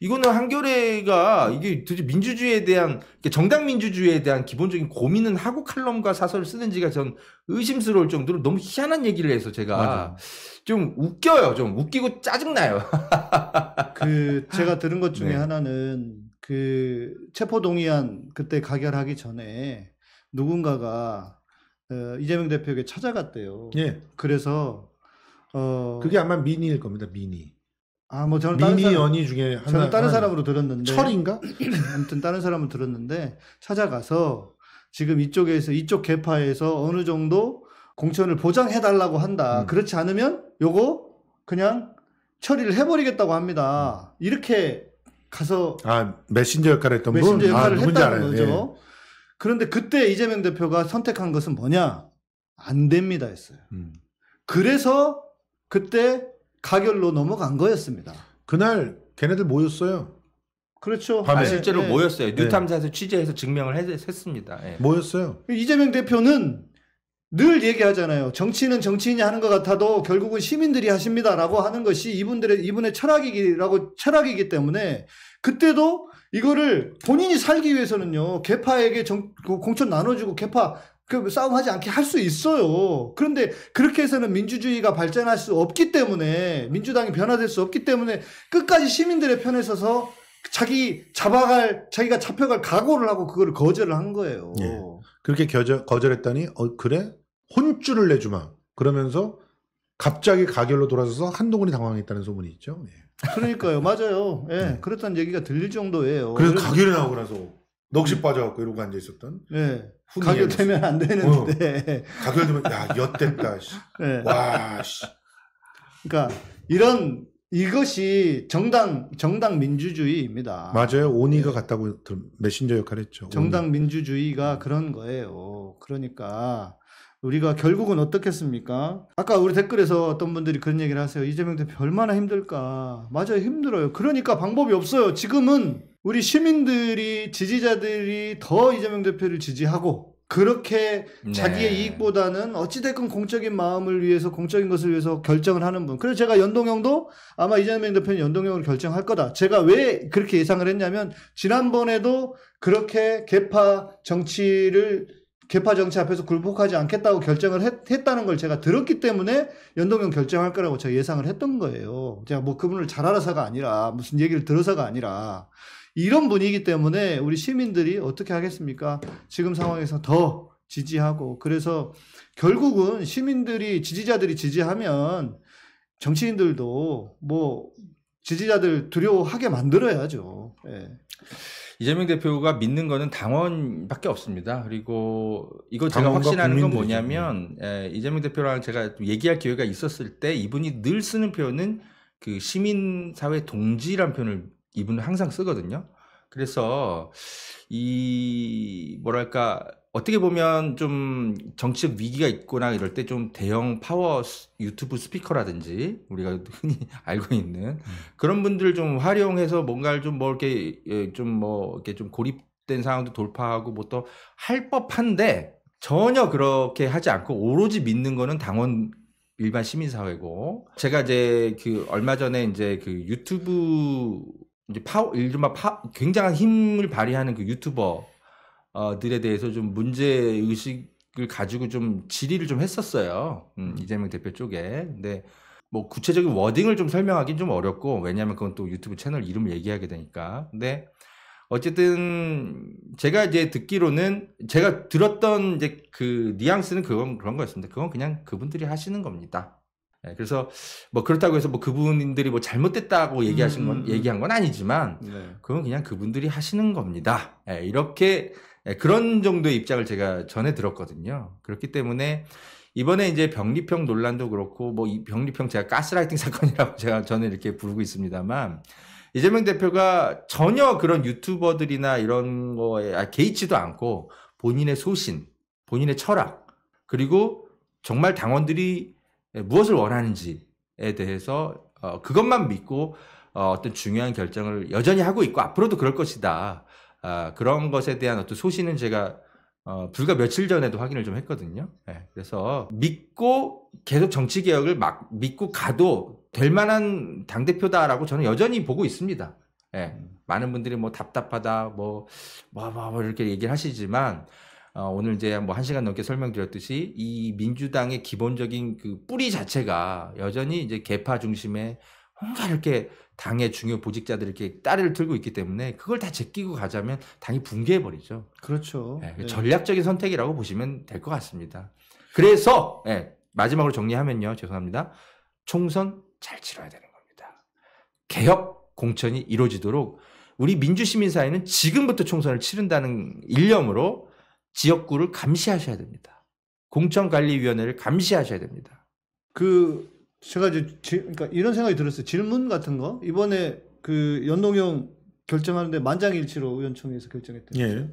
이거는 한겨레가 이게 도대체 민주주의에 대한 정당 민주주의에 대한 기본적인 고민은 하고 칼럼과 사설을 쓰는지가 전 의심스러울 정도로 너무 희한한 얘기를 해서 제가 맞아좀 웃겨요. 좀 웃기고 짜증나요. <laughs> 그 제가 들은 것 중에 네. 하나는 그 체포 동의안 그때 가결하기 전에 누군가가 어, 이재명 대표에게 찾아갔대요. 예. 그래서 어 그게 아마 미니일 겁니다. 미니. 아뭐 저는 다른 미니 사람, 연희 중에 하나. 저는 다른 하나. 사람으로 들었는데 철인가? <clears throat> 아무튼 다른 사람을 들었는데 찾아가서 지금 이쪽에서 이쪽 개파에서 어느 정도 공천을 보장해 달라고 한다. 음. 그렇지 않으면 요거 그냥 처리를 해버리겠다고 합니다. 음. 이렇게 가서 아 메신저 역할을 했던 분? 메신저 역할을 아, 했다는 거죠. 예. 그런데 그때 이재명 대표가 선택한 것은 뭐냐? 안 됩니다 했어요. 음. 그래서 그때 가결로 넘어간 거였습니다. 그날 걔네들 모였어요. 그렇죠. 밤에 아, 실제로 네. 모였어요. 네. 뉴탐사에서 네. 취재해서 증명을 했습니다. 네. 모였어요. 이재명 대표는 늘 얘기하잖아요. 정치인은 정치인이 하는 것 같아도 결국은 시민들이 하십니다라고 하는 것이 이분들의 이분의 철학이라고 철학이기 때문에 그때도 이거를 본인이 살기 위해서는요 개파에게 정, 그 공천 나눠주고 개파 그 싸움하지 않게 할 수 있어요. 그런데 그렇게 해서는 민주주의가 발전할 수 없기 때문에 민주당이 변화될 수 없기 때문에 끝까지 시민들의 편에 서서 자기 잡아갈 자기가 잡혀갈 각오를 하고 그거를 거절을 한 거예요. 예. 그렇게 거절, 거절했다니어 그래 혼쭐을 내주마 그러면서 갑자기 가결로 돌아서서 한동훈이 당황했다는 소문이 있죠. 예. 그러니까요, 맞아요. 예, 네. 그랬다는 얘기가 들릴 정도예요. 그래서 가게를 나오고 나서 넋이 음. 빠져갖고 이러고 앉아 있었던. 예. 네. 가결되면 안 어. 되는데. 어. 가결되면 야 엿됐다. 씨. 네. 와 씨. 그러니까 이런 이것이 정당 정당 민주주의입니다. 맞아요. 오니가 네. 같다고 메신저 역할했죠. 정당 오니. 민주주의가 그런 거예요. 그러니까 우리가 결국은 어떻겠습니까? 아까 우리 댓글에서 어떤 분들이 그런 얘기를 하세요. 이재명 대표 얼마나 힘들까? 맞아요, 힘들어요. 그러니까 방법이 없어요. 지금은 우리 시민들이 지지자들이 더 이재명 대표를 지지하고 그렇게 네. 자기의 이익보다는 어찌됐건 공적인 마음을 위해서 공적인 것을 위해서 결정을 하는 분. 그래서 제가 연동형도 아마 이재명 대표는 연동형을 결정할 거다. 제가 왜 그렇게 예상을 했냐면 지난번에도 그렇게 개파 정치를 개파 정치 앞에서 굴복하지 않겠다고 결정을 했, 다는걸 제가 들었기 때문에 연동형 결정할 거라고 제가 예상을 했던 거예요. 제가 뭐 그분을 잘 알아서가 아니라 무슨 얘기를 들어서가 아니라 이런 분위기 때문에 우리 시민들이 어떻게 하겠습니까? 지금 상황에서 더 지지하고 그래서 결국은 시민들이 지지자들이 지지하면 정치인들도 뭐 지지자들 두려워하게 만들어야죠. 예. 이재명 대표가 믿는 거는 당원밖에 없습니다. 그리고 이거 제가 확신하는 건 뭐냐면 예, 이재명 대표랑 제가 얘기할 기회가 있었을 때 이분이 늘 쓰는 표현은 그 시민사회 동지란 표현을 이분은 항상 쓰거든요. 그래서 이 뭐랄까 어떻게 보면 좀 정치적 위기가 있거나 이럴 때 좀 대형 파워 유튜브 스피커라든지 우리가 흔히 <laughs> 알고 있는 음. 그런 분들을 좀 활용해서 뭔가를 좀 뭐 이렇게 예, 좀뭐 이렇게 좀 고립된 상황도 돌파하고 뭐 또 할 법한데 전혀 그렇게 하지 않고 오로지 믿는 거는 당원 일반 시민사회고 제가 이제 그 얼마 전에 이제 그 유튜브 이제 파워 이른막파 굉장한 힘을 발휘하는 그 유튜버 어 들에 대해서 좀 문제 의식을 가지고 좀 질의를 좀 했었어요. 음, 음, 이재명 대표 쪽에. 근데 뭐 구체적인 워딩을 좀 설명하긴 좀 어렵고 왜냐하면 그건 또 유튜브 채널 이름을 얘기하게 되니까. 근데 어쨌든 제가 이제 듣기로는 제가 들었던 이제 그 뉘앙스는 그건 그런 거였습니다. 그건 그냥 그분들이 하시는 겁니다. 네, 그래서 뭐 그렇다고 해서 뭐 그분들이 뭐 잘못됐다고 얘기하신 건 음, 음. 음. 얘기한 건 아니지만 네. 그건 그냥 그분들이 하시는 겁니다. 네, 이렇게 예, 그런 정도의 입장을 제가 전해 들었거든요. 그렇기 때문에 이번에 이제 병리평 논란도 그렇고 뭐 병리평 제가 가스라이팅 <laughs> 사건이라고 제가 저는 이렇게 부르고 있습니다만 이재명 대표가 전혀 그런 유튜버들이나 이런 거에 아, 개의치도 않고 본인의 소신, 본인의 철학 그리고 정말 당원들이 예, 무엇을 원하는지에 대해서 어, 그것만 믿고 어, 어떤 중요한 결정을 여전히 하고 있고 앞으로도 그럴 것이다. 아, 그런 것에 대한 어떤 소신은 제가 어, 불과 며칠 전에도 확인을 좀 했거든요. 네, 그래서 믿고 계속 정치 개혁을 막 믿고 가도 될 만한 당 대표다라고 저는 여전히 보고 있습니다. 네, 많은 분들이 뭐 답답하다, 뭐 뭐뭐 뭐, 뭐, 뭐 이렇게 얘기를 하시지만 어, 오늘 이제 뭐한 시간 넘게 설명드렸듯이 이 민주당의 기본적인 그 뿌리 자체가 여전히 이제 개파 중심의 뭔가 이렇게 당의 중요 보직자들이 렇게 딸을 들고 있기 때문에 그걸 다 제끼고 가자면 당이 붕괴해 버리죠. 그렇죠. 네, 네. 전략적인 선택이라고 보시면 될 것 같습니다. 그래서 네, 마지막으로 정리하면요, 죄송합니다. 총선 잘 치러야 되는 겁니다. 개혁 공천이 이루어지도록 우리 민주시민사회는 지금부터 총선을 치른다는 일념으로 지역구를 감시하셔야 됩니다. 공천관리위원회를 감시하셔야 됩니다. 그 제가 이제 지, 그러니까 이런 생각이 들었어요. 질문 같은 거 이번에 그 연동형 결정하는데 만장일치로 의원총회에서 결정했던 예. 거 예.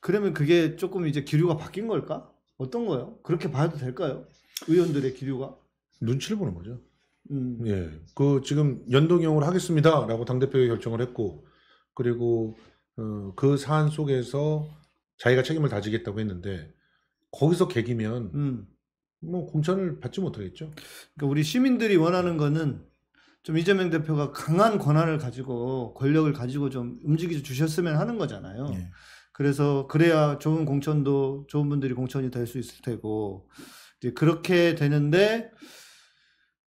그러면 그게 조금 이제 기류가 바뀐 걸까? 어떤 거요? 그렇게 봐도 될까요? 의원들의 기류가 눈치를 보는 거죠. 음. 예, 그 지금 연동형을 하겠습니다라고 당 대표가 결정을 했고 그리고 어, 그 사안 속에서 자기가 책임을 다지겠다고 했는데 거기서 개기면 음. 뭐 공천을 받지 못하겠죠. 그러니까 우리 시민들이 원하는 거는 좀 이재명 대표가 강한 권한을 가지고 권력을 가지고 좀 움직여 주셨으면 하는 거잖아요. 예. 그래서 그래야 좋은 공천도 좋은 분들이 공천이 될 수 있을 테고 이제 그렇게 되는데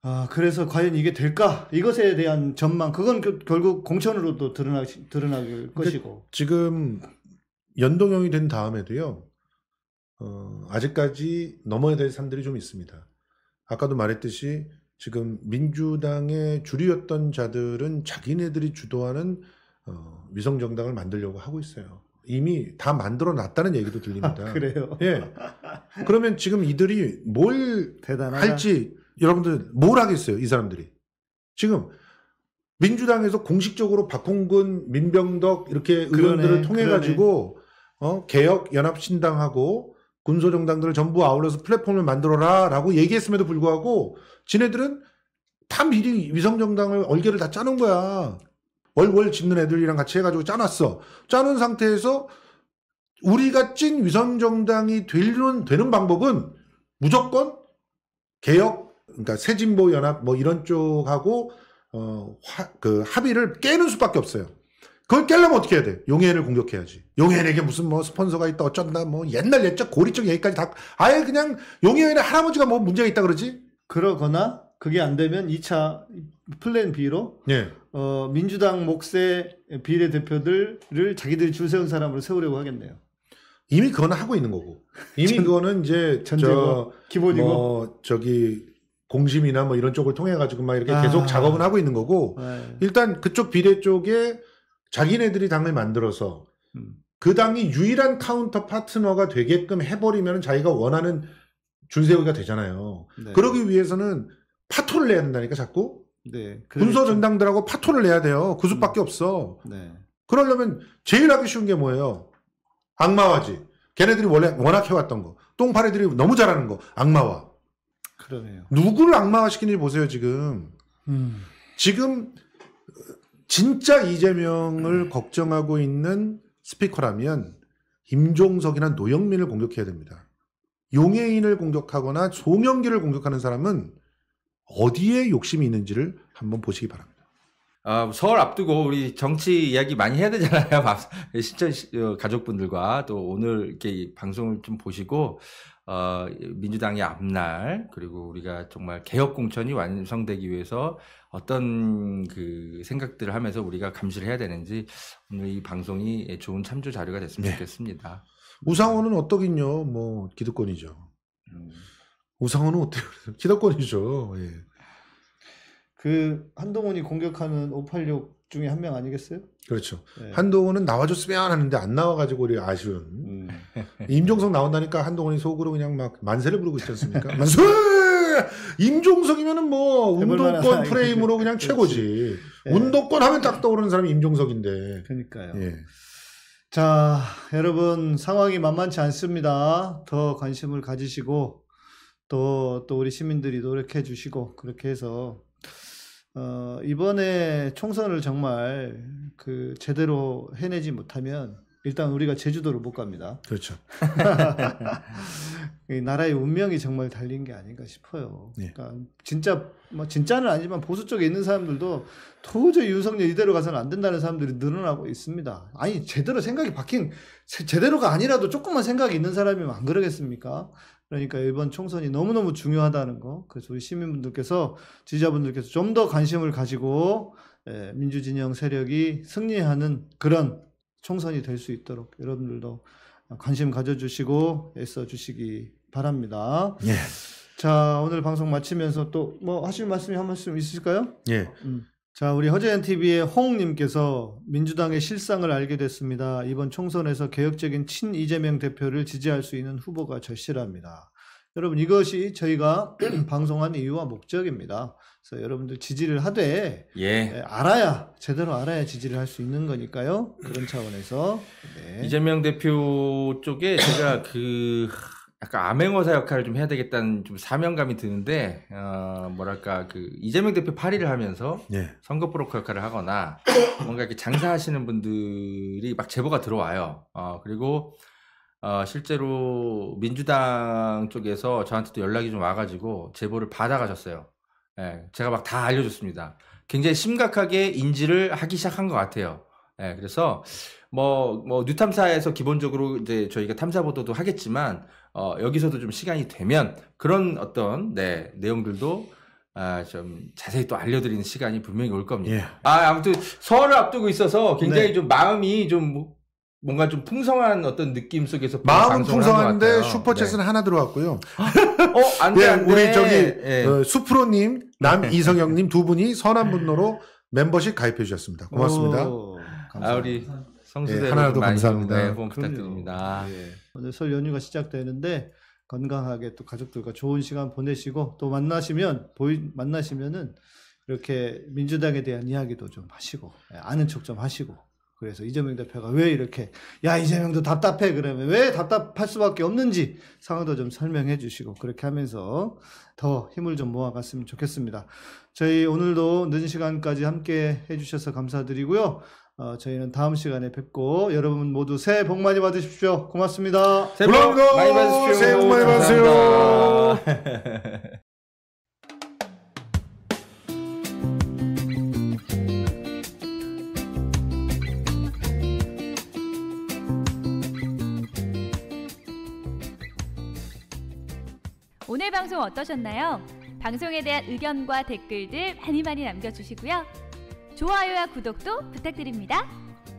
아 그래서 과연 이게 될까 이것에 대한 전망 그건 그, 결국 공천으로도 드러나 드러날 그 것이고 지금 연동형이 된 다음에도요 어, 아직까지 넘어야 될 산들이 좀 있습니다. 아까도 말했듯이 지금 민주당의 주류였던 자들은 자기네들이 주도하는 어, 위성 정당을 만들려고 하고 있어요. 이미 다 만들어 놨다는 얘기도 들립니다. 아, <laughs> 그래요? 예. 그러면 지금 이들이 뭘 대단하다. 할지 여러분들 뭘 하겠어요? 이 사람들이 지금 민주당에서 공식적으로 박홍근, 민병덕 이렇게 의원들을 통해 가지고 어, 개혁 연합 신당하고 군소 정당들을 전부 아울러서 플랫폼을 만들어라라고 얘기했음에도 불구하고 지네들은 탐비리 위성 정당을 얼개를 다 짜는 거야. 월월 짓는 애들이랑 같이 해가지고 짜놨어. 짜놓은 상태에서 우리가 찐 위성 정당이 되는 되는 방법은 무조건 개혁, 그러니까 새진보 연합 뭐 이런 쪽하고 어, 화, 그 합의를 깨는 수밖에 없어요. 그걸 깨려면 어떻게 해야 돼? 용해를 공격해야지. 용해에게 무슨 뭐 스폰서가 있다 어쩐다 뭐 옛날 옛적 고리적 얘기까지 다 아예 그냥 용해의 할아버지가 뭐 문제가 있다 그러지? 그러거나 그게 안 되면 2차 플랜 B로 예. 어, 민주당 몫의 비례 대표들을 자기들이 줄 세운 사람으로 세우려고 하겠네요. 이미 그거는 하고 있는 거고. 이미 전, 그거는 이제 전제고 기본이고 뭐 저기 공심이나 뭐 이런 쪽을 통해 가지고 막 이렇게 아, 계속 작업은 하고 있는 거고. 네. 일단 그쪽 비례 쪽에 자기네들이 당을 만들어서 음. 그 당이 유일한 카운터 파트너가 되게끔 해버리면 자기가 원하는 준세우기가 되잖아요. 네. 그러기 위해서는 파토를 내야 된다니까 자꾸. 네. 군소 전당들하고 파토를 내야 돼요. 그 수밖에 음. 없어. 네. 그러려면 제일 하기 쉬운 게 뭐예요? 악마화지. 걔네들이 원래 워낙 해왔던 거. 똥파리들이 너무 잘하는 거. 악마화. 그러네요. 누구를 악마화시키는지 보세요 지금. 음. 지금 진짜 이재명을 음. 걱정하고 있는 스피커라면 임종석이나 노영민을 공격해야 됩니다. 용해인을 공격하거나 송영기를 공격하는 사람은 어디에 욕심이 있는지를 한번 보시기 바랍니다. 어, 서울 앞두고 우리 정치 이야기 많이 해야 되잖아요. 신청 <laughs> 어, 가족분들과 또 오늘 이렇게 방송을 좀 보시고 어, 민주당의 앞날 그리고 우리가 정말 개혁 공천이 완성되기 위해서 어떤 그 생각들을 하면서 우리가 감시를 해야 되는지 오늘 이 방송이 좋은 참조 자료가 됐으면 네. 좋겠습니다. 우상호는 어떠긴요? 뭐 기득권이죠. 음. 우상호는 어때요? 기득권이죠. 예. 그 한동훈이 공격하는 586 중에 한 명 아니겠어요? 그렇죠. 네. 한동훈은 나와줬으면 하는데 안 나와가지고 우리 아쉬운. 음. 임종석 나온다니까 한동훈이 속으로 그냥 막 만세를 부르고 있지 않습니까? <laughs> 만세! 임종석이면은 뭐 운동권 프레임으로 그냥 최고지. 네. 운동권 하면 딱 떠오르는 사람이 임종석인데. 그러니까요. 예. 자, 여러분 상황이 만만치 않습니다. 더 관심을 가지시고 또 또 우리 시민들이 노력해 주시고 그렇게 해서 어, 이번에 총선을 정말 그 제대로 해내지 못하면 일단 우리가 제주도를 못 갑니다. 그렇죠. <laughs> 나라의 운명이 정말 달린 게 아닌가 싶어요. 네. 그러니까 진짜 뭐 진짜는 아니지만 보수 쪽에 있는 사람들도 도저히 윤석열 이대로 가서는 안 된다는 사람들이 늘어나고 있습니다. 아니 제대로 생각이 바뀐 제대로가 아니라도 조금만 생각이 있는 사람이면 안 그러겠습니까? 그러니까 이번 총선이 너무너무 중요하다는 거. 그래서 우리 시민분들께서 지지자분들께서 좀 더 관심을 가지고 예, 민주진영 세력이 승리하는 그런 총선이 될 수 있도록 여러분들도 관심 가져주시고 애써 주시기 바랍니다. 예. 자 오늘 방송 마치면서 또 뭐 하실 말씀이 한 말씀 있으실까요? 예. 음. 자, 우리 허재현 TV의 홍님께서 민주당의 실상을 알게 됐습니다. 이번 총선에서 개혁적인 친 이재명 대표를 지지할 수 있는 후보가 절실합니다. 여러분 이것이 저희가 <clears throat> 방송한 이유와 목적입니다. 그래서 여러분들 지지를 하되 예. 알아야 제대로 알아야 지지를 할 수 있는 거니까요. 그런 차원에서 네. 이재명 대표 쪽에 제가 그 약간 암행어사 역할을 좀 해야 되겠다는 좀 사명감이 드는데 어, 뭐랄까 그 이재명 대표 파리를 하면서 예. 선거 브로커 역할을 하거나 뭔가 이렇게 장사하시는 분들이 막 제보가 들어와요. 어, 그리고 어, 실제로 민주당 쪽에서 저한테 도 연락이 좀 와가지고 제보를 받아가셨어요. 예, 제가 막 다 알려줬습니다. 굉장히 심각하게 인지를 하기 시작한 것 같아요. 예, 그래서 뭐, 뭐, 뉴탐사에서 기본적으로 이제 저희가 탐사보도도 하겠지만, 어, 여기서도 좀 시간이 되면 그런 어떤, 네, 내용들도 아, 좀 자세히 또 알려드리는 시간이 분명히 올 겁니다. 예. 아, 아무튼 설을 앞두고 있어서 굉장히 네. 좀 마음이 좀 뭐, 뭔가 좀 풍성한 어떤 느낌 속에서 마음은 풍성한데 슈퍼챗은 네. 하나 들어왔고요. 어, 안 돼, 예, 안 돼. 우리 저기 예. 어, 수프로님, 남이성영님 <laughs> 두 분이 선한 분노로 멤버십 가입해 주셨습니다. 고맙습니다. 아, 우리 성수대로 예, 하나라도 감사합니다. 네, 후원 부탁드립니다. 예. 오늘 설 연휴가 시작되는데 건강하게 또 가족들과 좋은 시간 보내시고 또 만나시면 보이 만나시면은 이렇게 민주당에 대한 이야기도 좀 하시고 예, 아는 척 좀 하시고 그래서 이재명 대표가 왜 이렇게 야 이재명도 답답해 그러면 왜 답답할 수밖에 없는지 상황도 좀 설명해 주시고 그렇게 하면서 더 힘을 좀 모아갔으면 좋겠습니다. 저희 오늘도 늦은 시간까지 함께 해주셔서 감사드리고요. 어, 저희는 다음 시간에 뵙고 여러분 모두 새해 복 많이 받으십시오. 고맙습니다. 새해 복 많이 받으십시오. 새해 복 많이 받으세요. <laughs> 오늘 방송 어떠셨나요? 방송에 대한 의견과 댓글들 많이 많이 남겨주시고요. 좋아요와 구독도 부탁드립니다.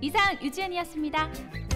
이상 유지연이었습니다.